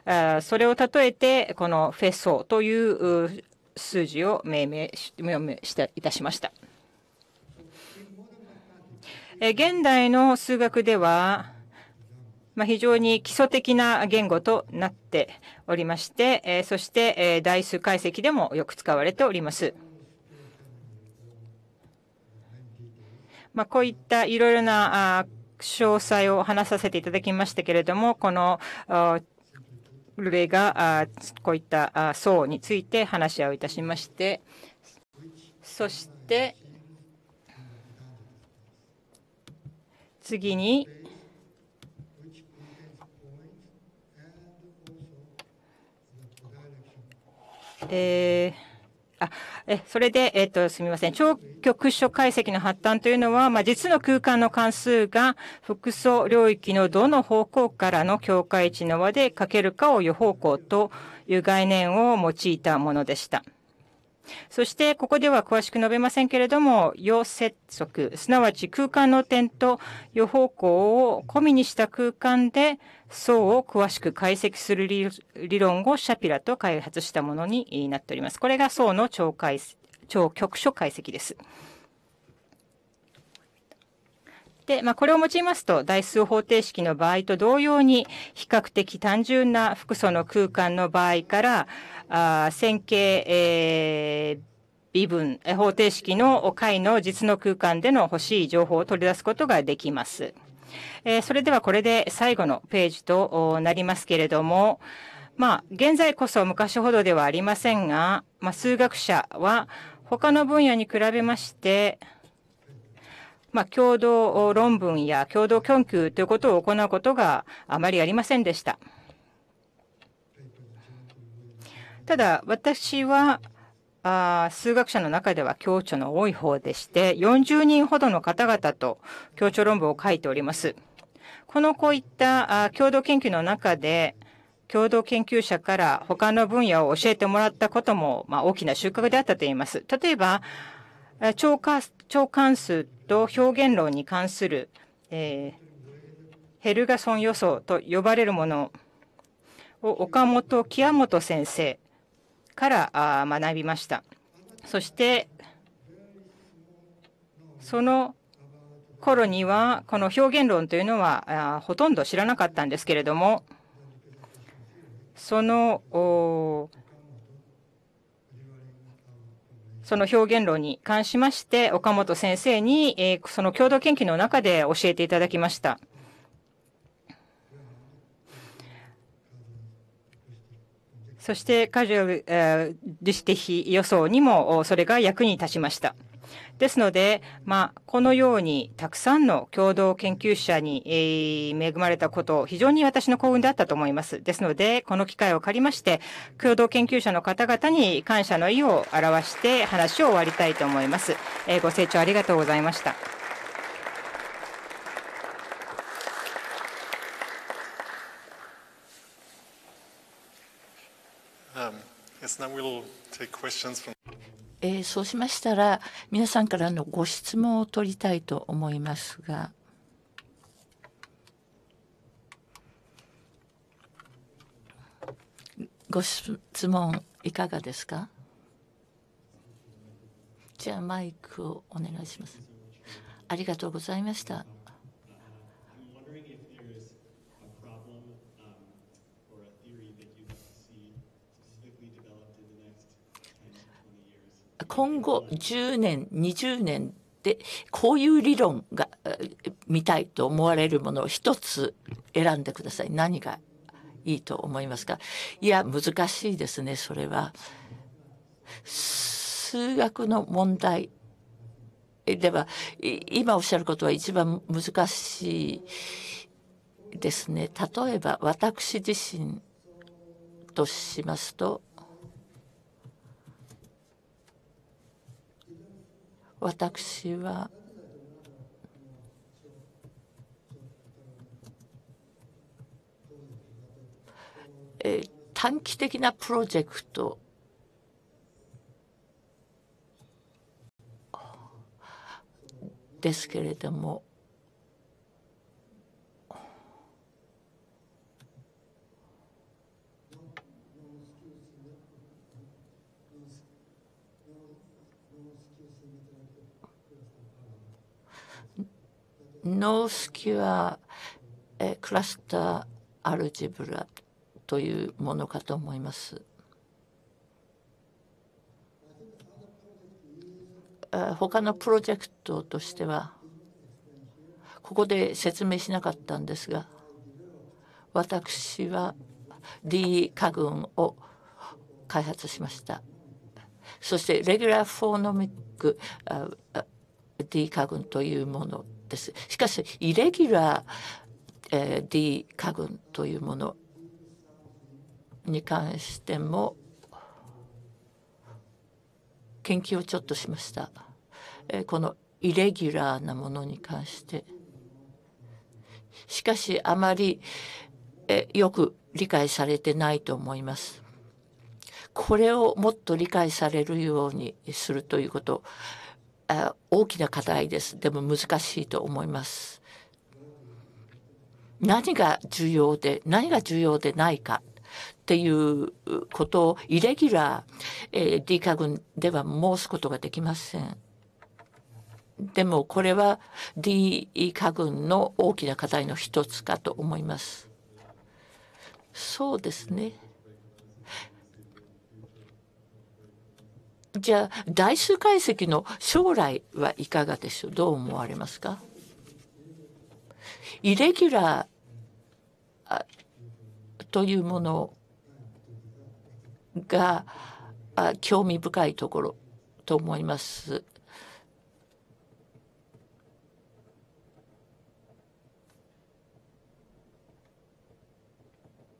らそれを例えてこのフェソという数字を命名し命名していたしました。現代の数学ではまあ、非常に基礎的な言語となっておりまして、えそして、え代数解析でもよく使われております。まあ、こういったいろいろな詳細を話させていただきましたけれども、このルレがこういった層について話し合いをいたしまして、そして次にえーあえそれで、えっと、すみません。超局所解析の発端というのは、まあ、実の空間の関数が複素領域のどの方向からの境界値の和で書けるかを予方向という概念を用いたものでした。そしてここでは詳しく述べませんけれども、要接続、すなわち空間の点と予方向を込みにした空間で層を詳しく解析する理論をシャピラと開発したものになっております。これが層の超解超局所解析です。で、まあ、これを用いますと、代数方程式の場合と同様に、比較的単純な複素の空間の場合から、あ線形、えー微分方程式の解の実の空間での欲しい情報を取り出すことができます。えー、それではこれで最後のページとなりますけれども、まあ、現在こそ昔ほどではありませんが、まあ、数学者は他の分野に比べまして、まあ、共同論文や共同研究ということを行うことがあまりありませんでした。ただ、私は、あ数学者の中では共著の多い方でして、40人ほどの方々と共著論文を書いております。このこういった共同研究の中で、共同研究者から他の分野を教えてもらったことも、まあ、大きな収穫であったと言います。例えば、長官数と表現論に関する、えー、ヘルガソン予想と呼ばれるものを岡本清本先生から学びました。そしてその頃にはこの表現論というのはほとんど知らなかったんですけれどもそのその表現論に関しまして、岡本先生に、えー、その共同研究の中で教えていただきました。そして、カジュアル、えー、ディステヒ予想にも、それが役に立ちました。ですので、まあ、このようにたくさんの共同研究者に、えー、恵まれたこと、非常に私の幸運であったと思います。ですので、この機会を借りまして、共同研究者の方々に感謝の意を表して話を終わりたいと思います。えー、ご清聴ありがとうございました。えー、そうしましたら皆さんからのご質問を取りたいと思いますが。ご質問いかがですかじゃあマイクをお願いします。ありがとうございました。今後10年20年でこういう理論が見たいと思われるものを一つ選んでください何がいいと思いますかいや難しいですねそれは。数学の問題では今おっしゃることは一番難しいですね。例えば私自身としますと私は短期的なプロジェクトですけれどもノースキュア、えクラスターアルジブラというものかと思います。他のプロジェクトとしてはここで説明しなかったんですが私は D 化群を開発しましたそしてレギュラーフォーノミック D 化群というものです。しかし、イレギュラー、え D 家群というものに関しても、研究をちょっとしました。えこのイレギュラーなものに関して。しかし、あまり、えよく理解されてないと思います。これをもっと理解されるようにするということ大きな課題です。でも難しいと思います。何が重要で何が重要でないかっていうことをイレギュラー、えー、D 化群では申すことができません。でもこれは D 化群の大きな課題の一つかと思います。そうですね。じゃあ、大数解析の将来はいかがでしょうどう思われますかイレギュラーというものが興味深いところと思います。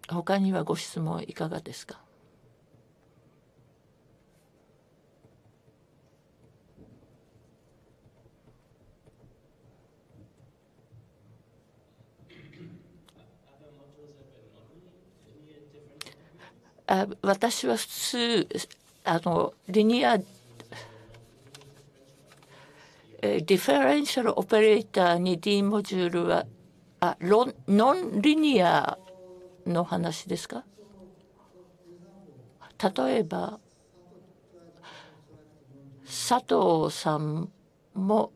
他にはご質問いかがですかあ私は普通あのリニアディフェレンシャルオペレーターに D モジュールはあロンノンリニアの話ですか例えば佐藤さんも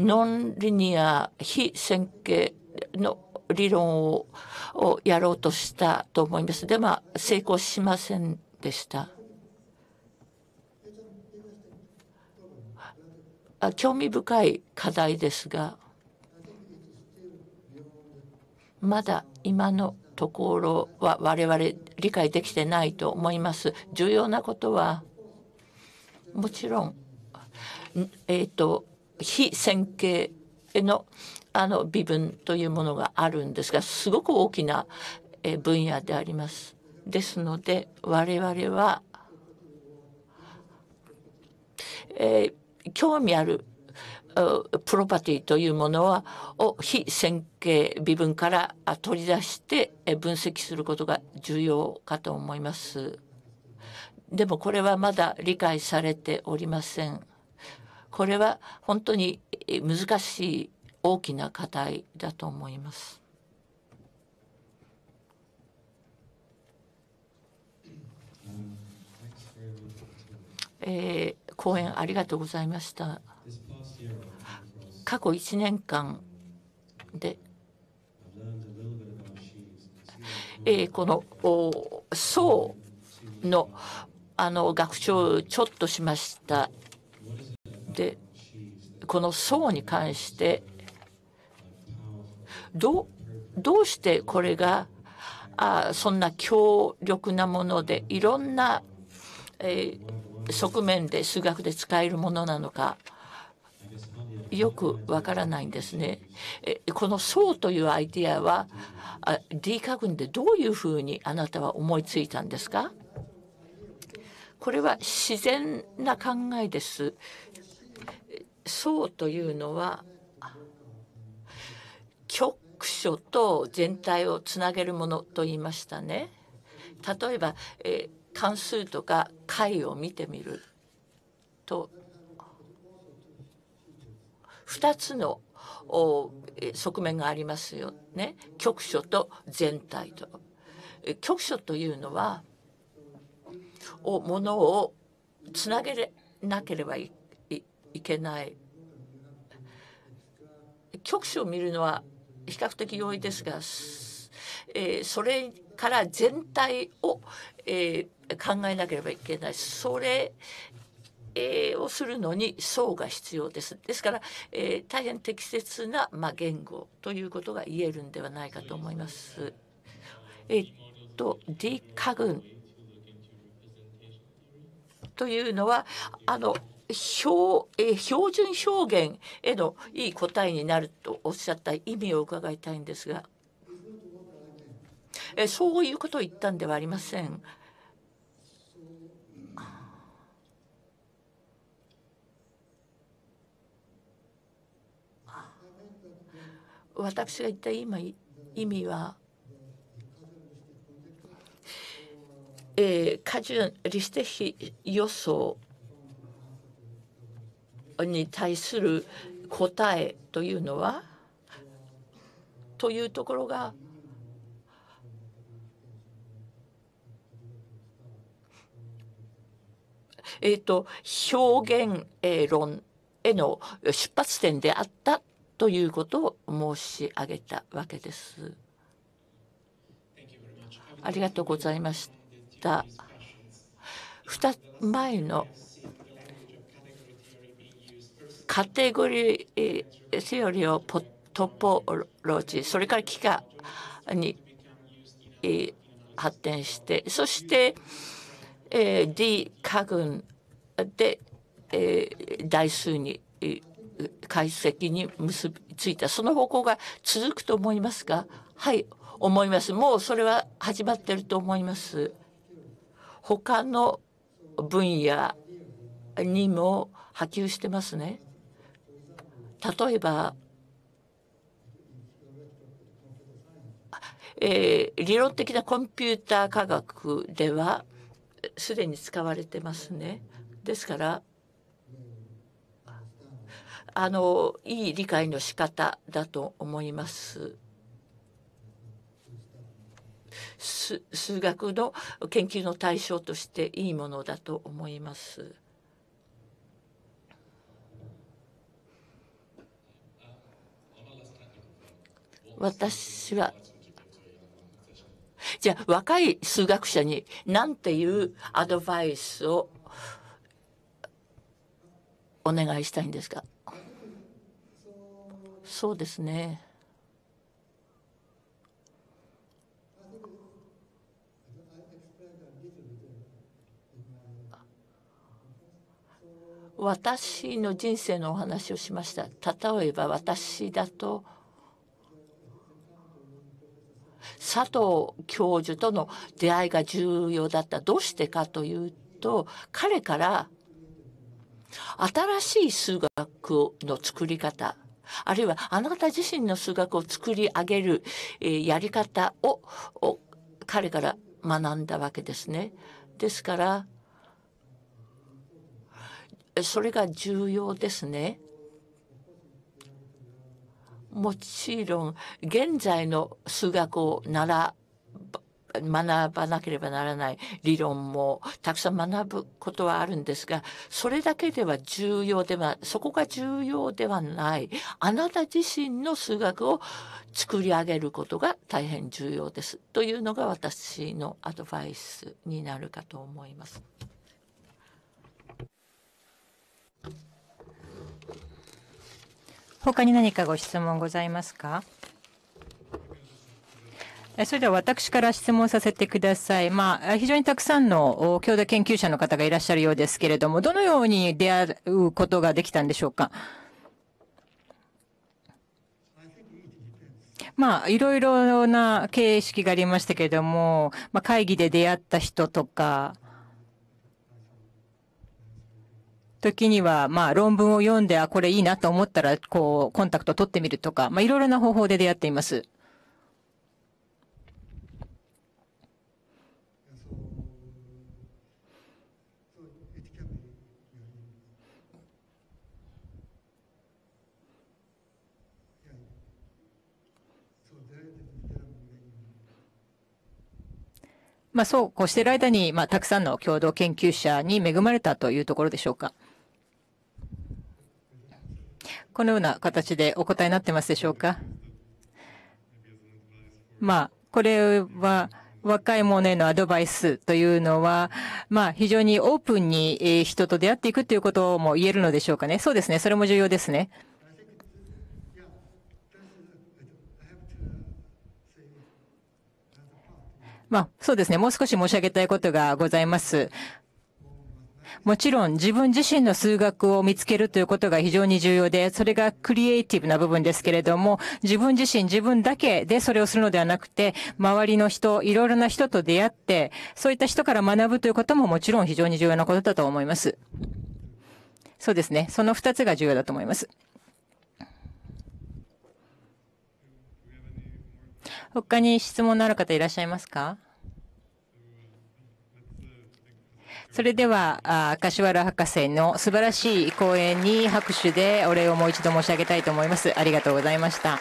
ノンリニア非線形の理論をやろうとしたと思います。で、まあ、成功しませんでした。興味深い課題ですが、まだ今のところは我々理解できてないと思います。重要なことは、もちろん、えっ、ー、と、非線形のあの微分というものがあるんですがすごく大きな分野であります。ですので我々は、えー、興味あるプロパティというものはを非線形微分から取り出して分析することが重要かと思います。でもこれはまだ理解されておりません。これは本当に難しい大きな課題だと思います。えー、講演ありがとうございました。過去1年間で、えー、この層のあの学長ちょっとしました。でこの層に関してどどうしてこれがあそんな強力なものでいろんな、えー、側面で数学で使えるものなのかよくわからないんですね。えこの「そう」というアイディアはあ D 化群でどういうふうにあなたは思いついたんですかこれは自然な考えです。そうというのは極各所と全体をつなげるものと言いましたね。例えば、えー、関数とか解を見てみると2つの側面がありますよね局所と全体と。局所というのはものをつなげなければいけない局所を見るのは比較的容易ですが、えー、それから全体を、えー、考えなければいけないそれえをするのに層が必要です。ですから、えー、大変適切な、まあ、言語ということが言えるんではないかと思います。えっと D 化群というのはあの標,、え標準表現へのいい答えになるとおっしゃった意味を伺いたいんですが、えそういうことを言ったんではありません。私が言った今意味は、えー、カジュン・リステヒ予想に対する答えというのはというところがえーと、表現、論への出発点であったということを申し上げたわけです。ありがとうございました。2前のカテゴリーセオリーをポトポロジーそれから幾何に発展してそして、えー、D 化群で、え台数に解析に結びついたその方向が続くと思いますがはい思いますもうそれは始まってると思います他の分野にも波及してますね例えば、えー、理論的なコンピューター科学ではすでに使われてますね。ですからあのいい理解の仕方だと思います。数学の研究の対象としていいものだと思います。私はじゃあ若い数学者に何ていうアドバイスをお願いしたいんですかそうですね私の人生のお話をしました例えば私だと佐藤教授との出会いが重要だった。どうしてかというと、彼から新しい数学の作り方、あるいはあなた自身の数学を作り上げる、えやり方を彼から学んだわけですね。ですから、それが重要ですね。もちろん現在の数学を習学ばなければならない理論もたくさん学ぶことはあるんですが、それだけでは重要では、そこが重要ではない。あなた自身の数学を作り上げることが大変重要です。というのが私のアドバイスになるかと思います。他に何かご質問ございますかそれでは私から質問させてください。まあ、非常にたくさんの共同研究者の方がいらっしゃるようですけれども、どのように出会うことができたんでしょうか。まあ、いろいろな形式がありましたけれども、まあ、会議で出会った人とか、時には、まあ、論文を読んで、あ、これいいなと思ったら、こう、コンタクトを取ってみるとか、まあ、いろいろな方法で出会っています。まあ、そうこうしている間に、まあ、たくさんの共同研究者に恵まれたというところでしょうか。このような形でお答えになってますでしょうか。まあ、これは若い者へのアドバイスというのは、まあ、非常にオープンに人と出会っていくということも言えるのでしょうかね。そうですね。それも重要ですね。まあ、そうですね。もう少し申し上げたいことがございます。もちろん自分自身の数学を見つけるということが非常に重要で、それがクリエイティブな部分ですけれども、自分自身、自分だけでそれをするのではなくて、周りの人、いろいろな人と出会って、そういった人から学ぶということももちろん非常に重要なことだと思います。そうですね。その二つが重要だと思います。他に質問のある方いらっしゃいますかそれでは、柏原博士の素晴らしい講演に拍手でお礼をもう一度申し上げたいと思います。ありがとうございました。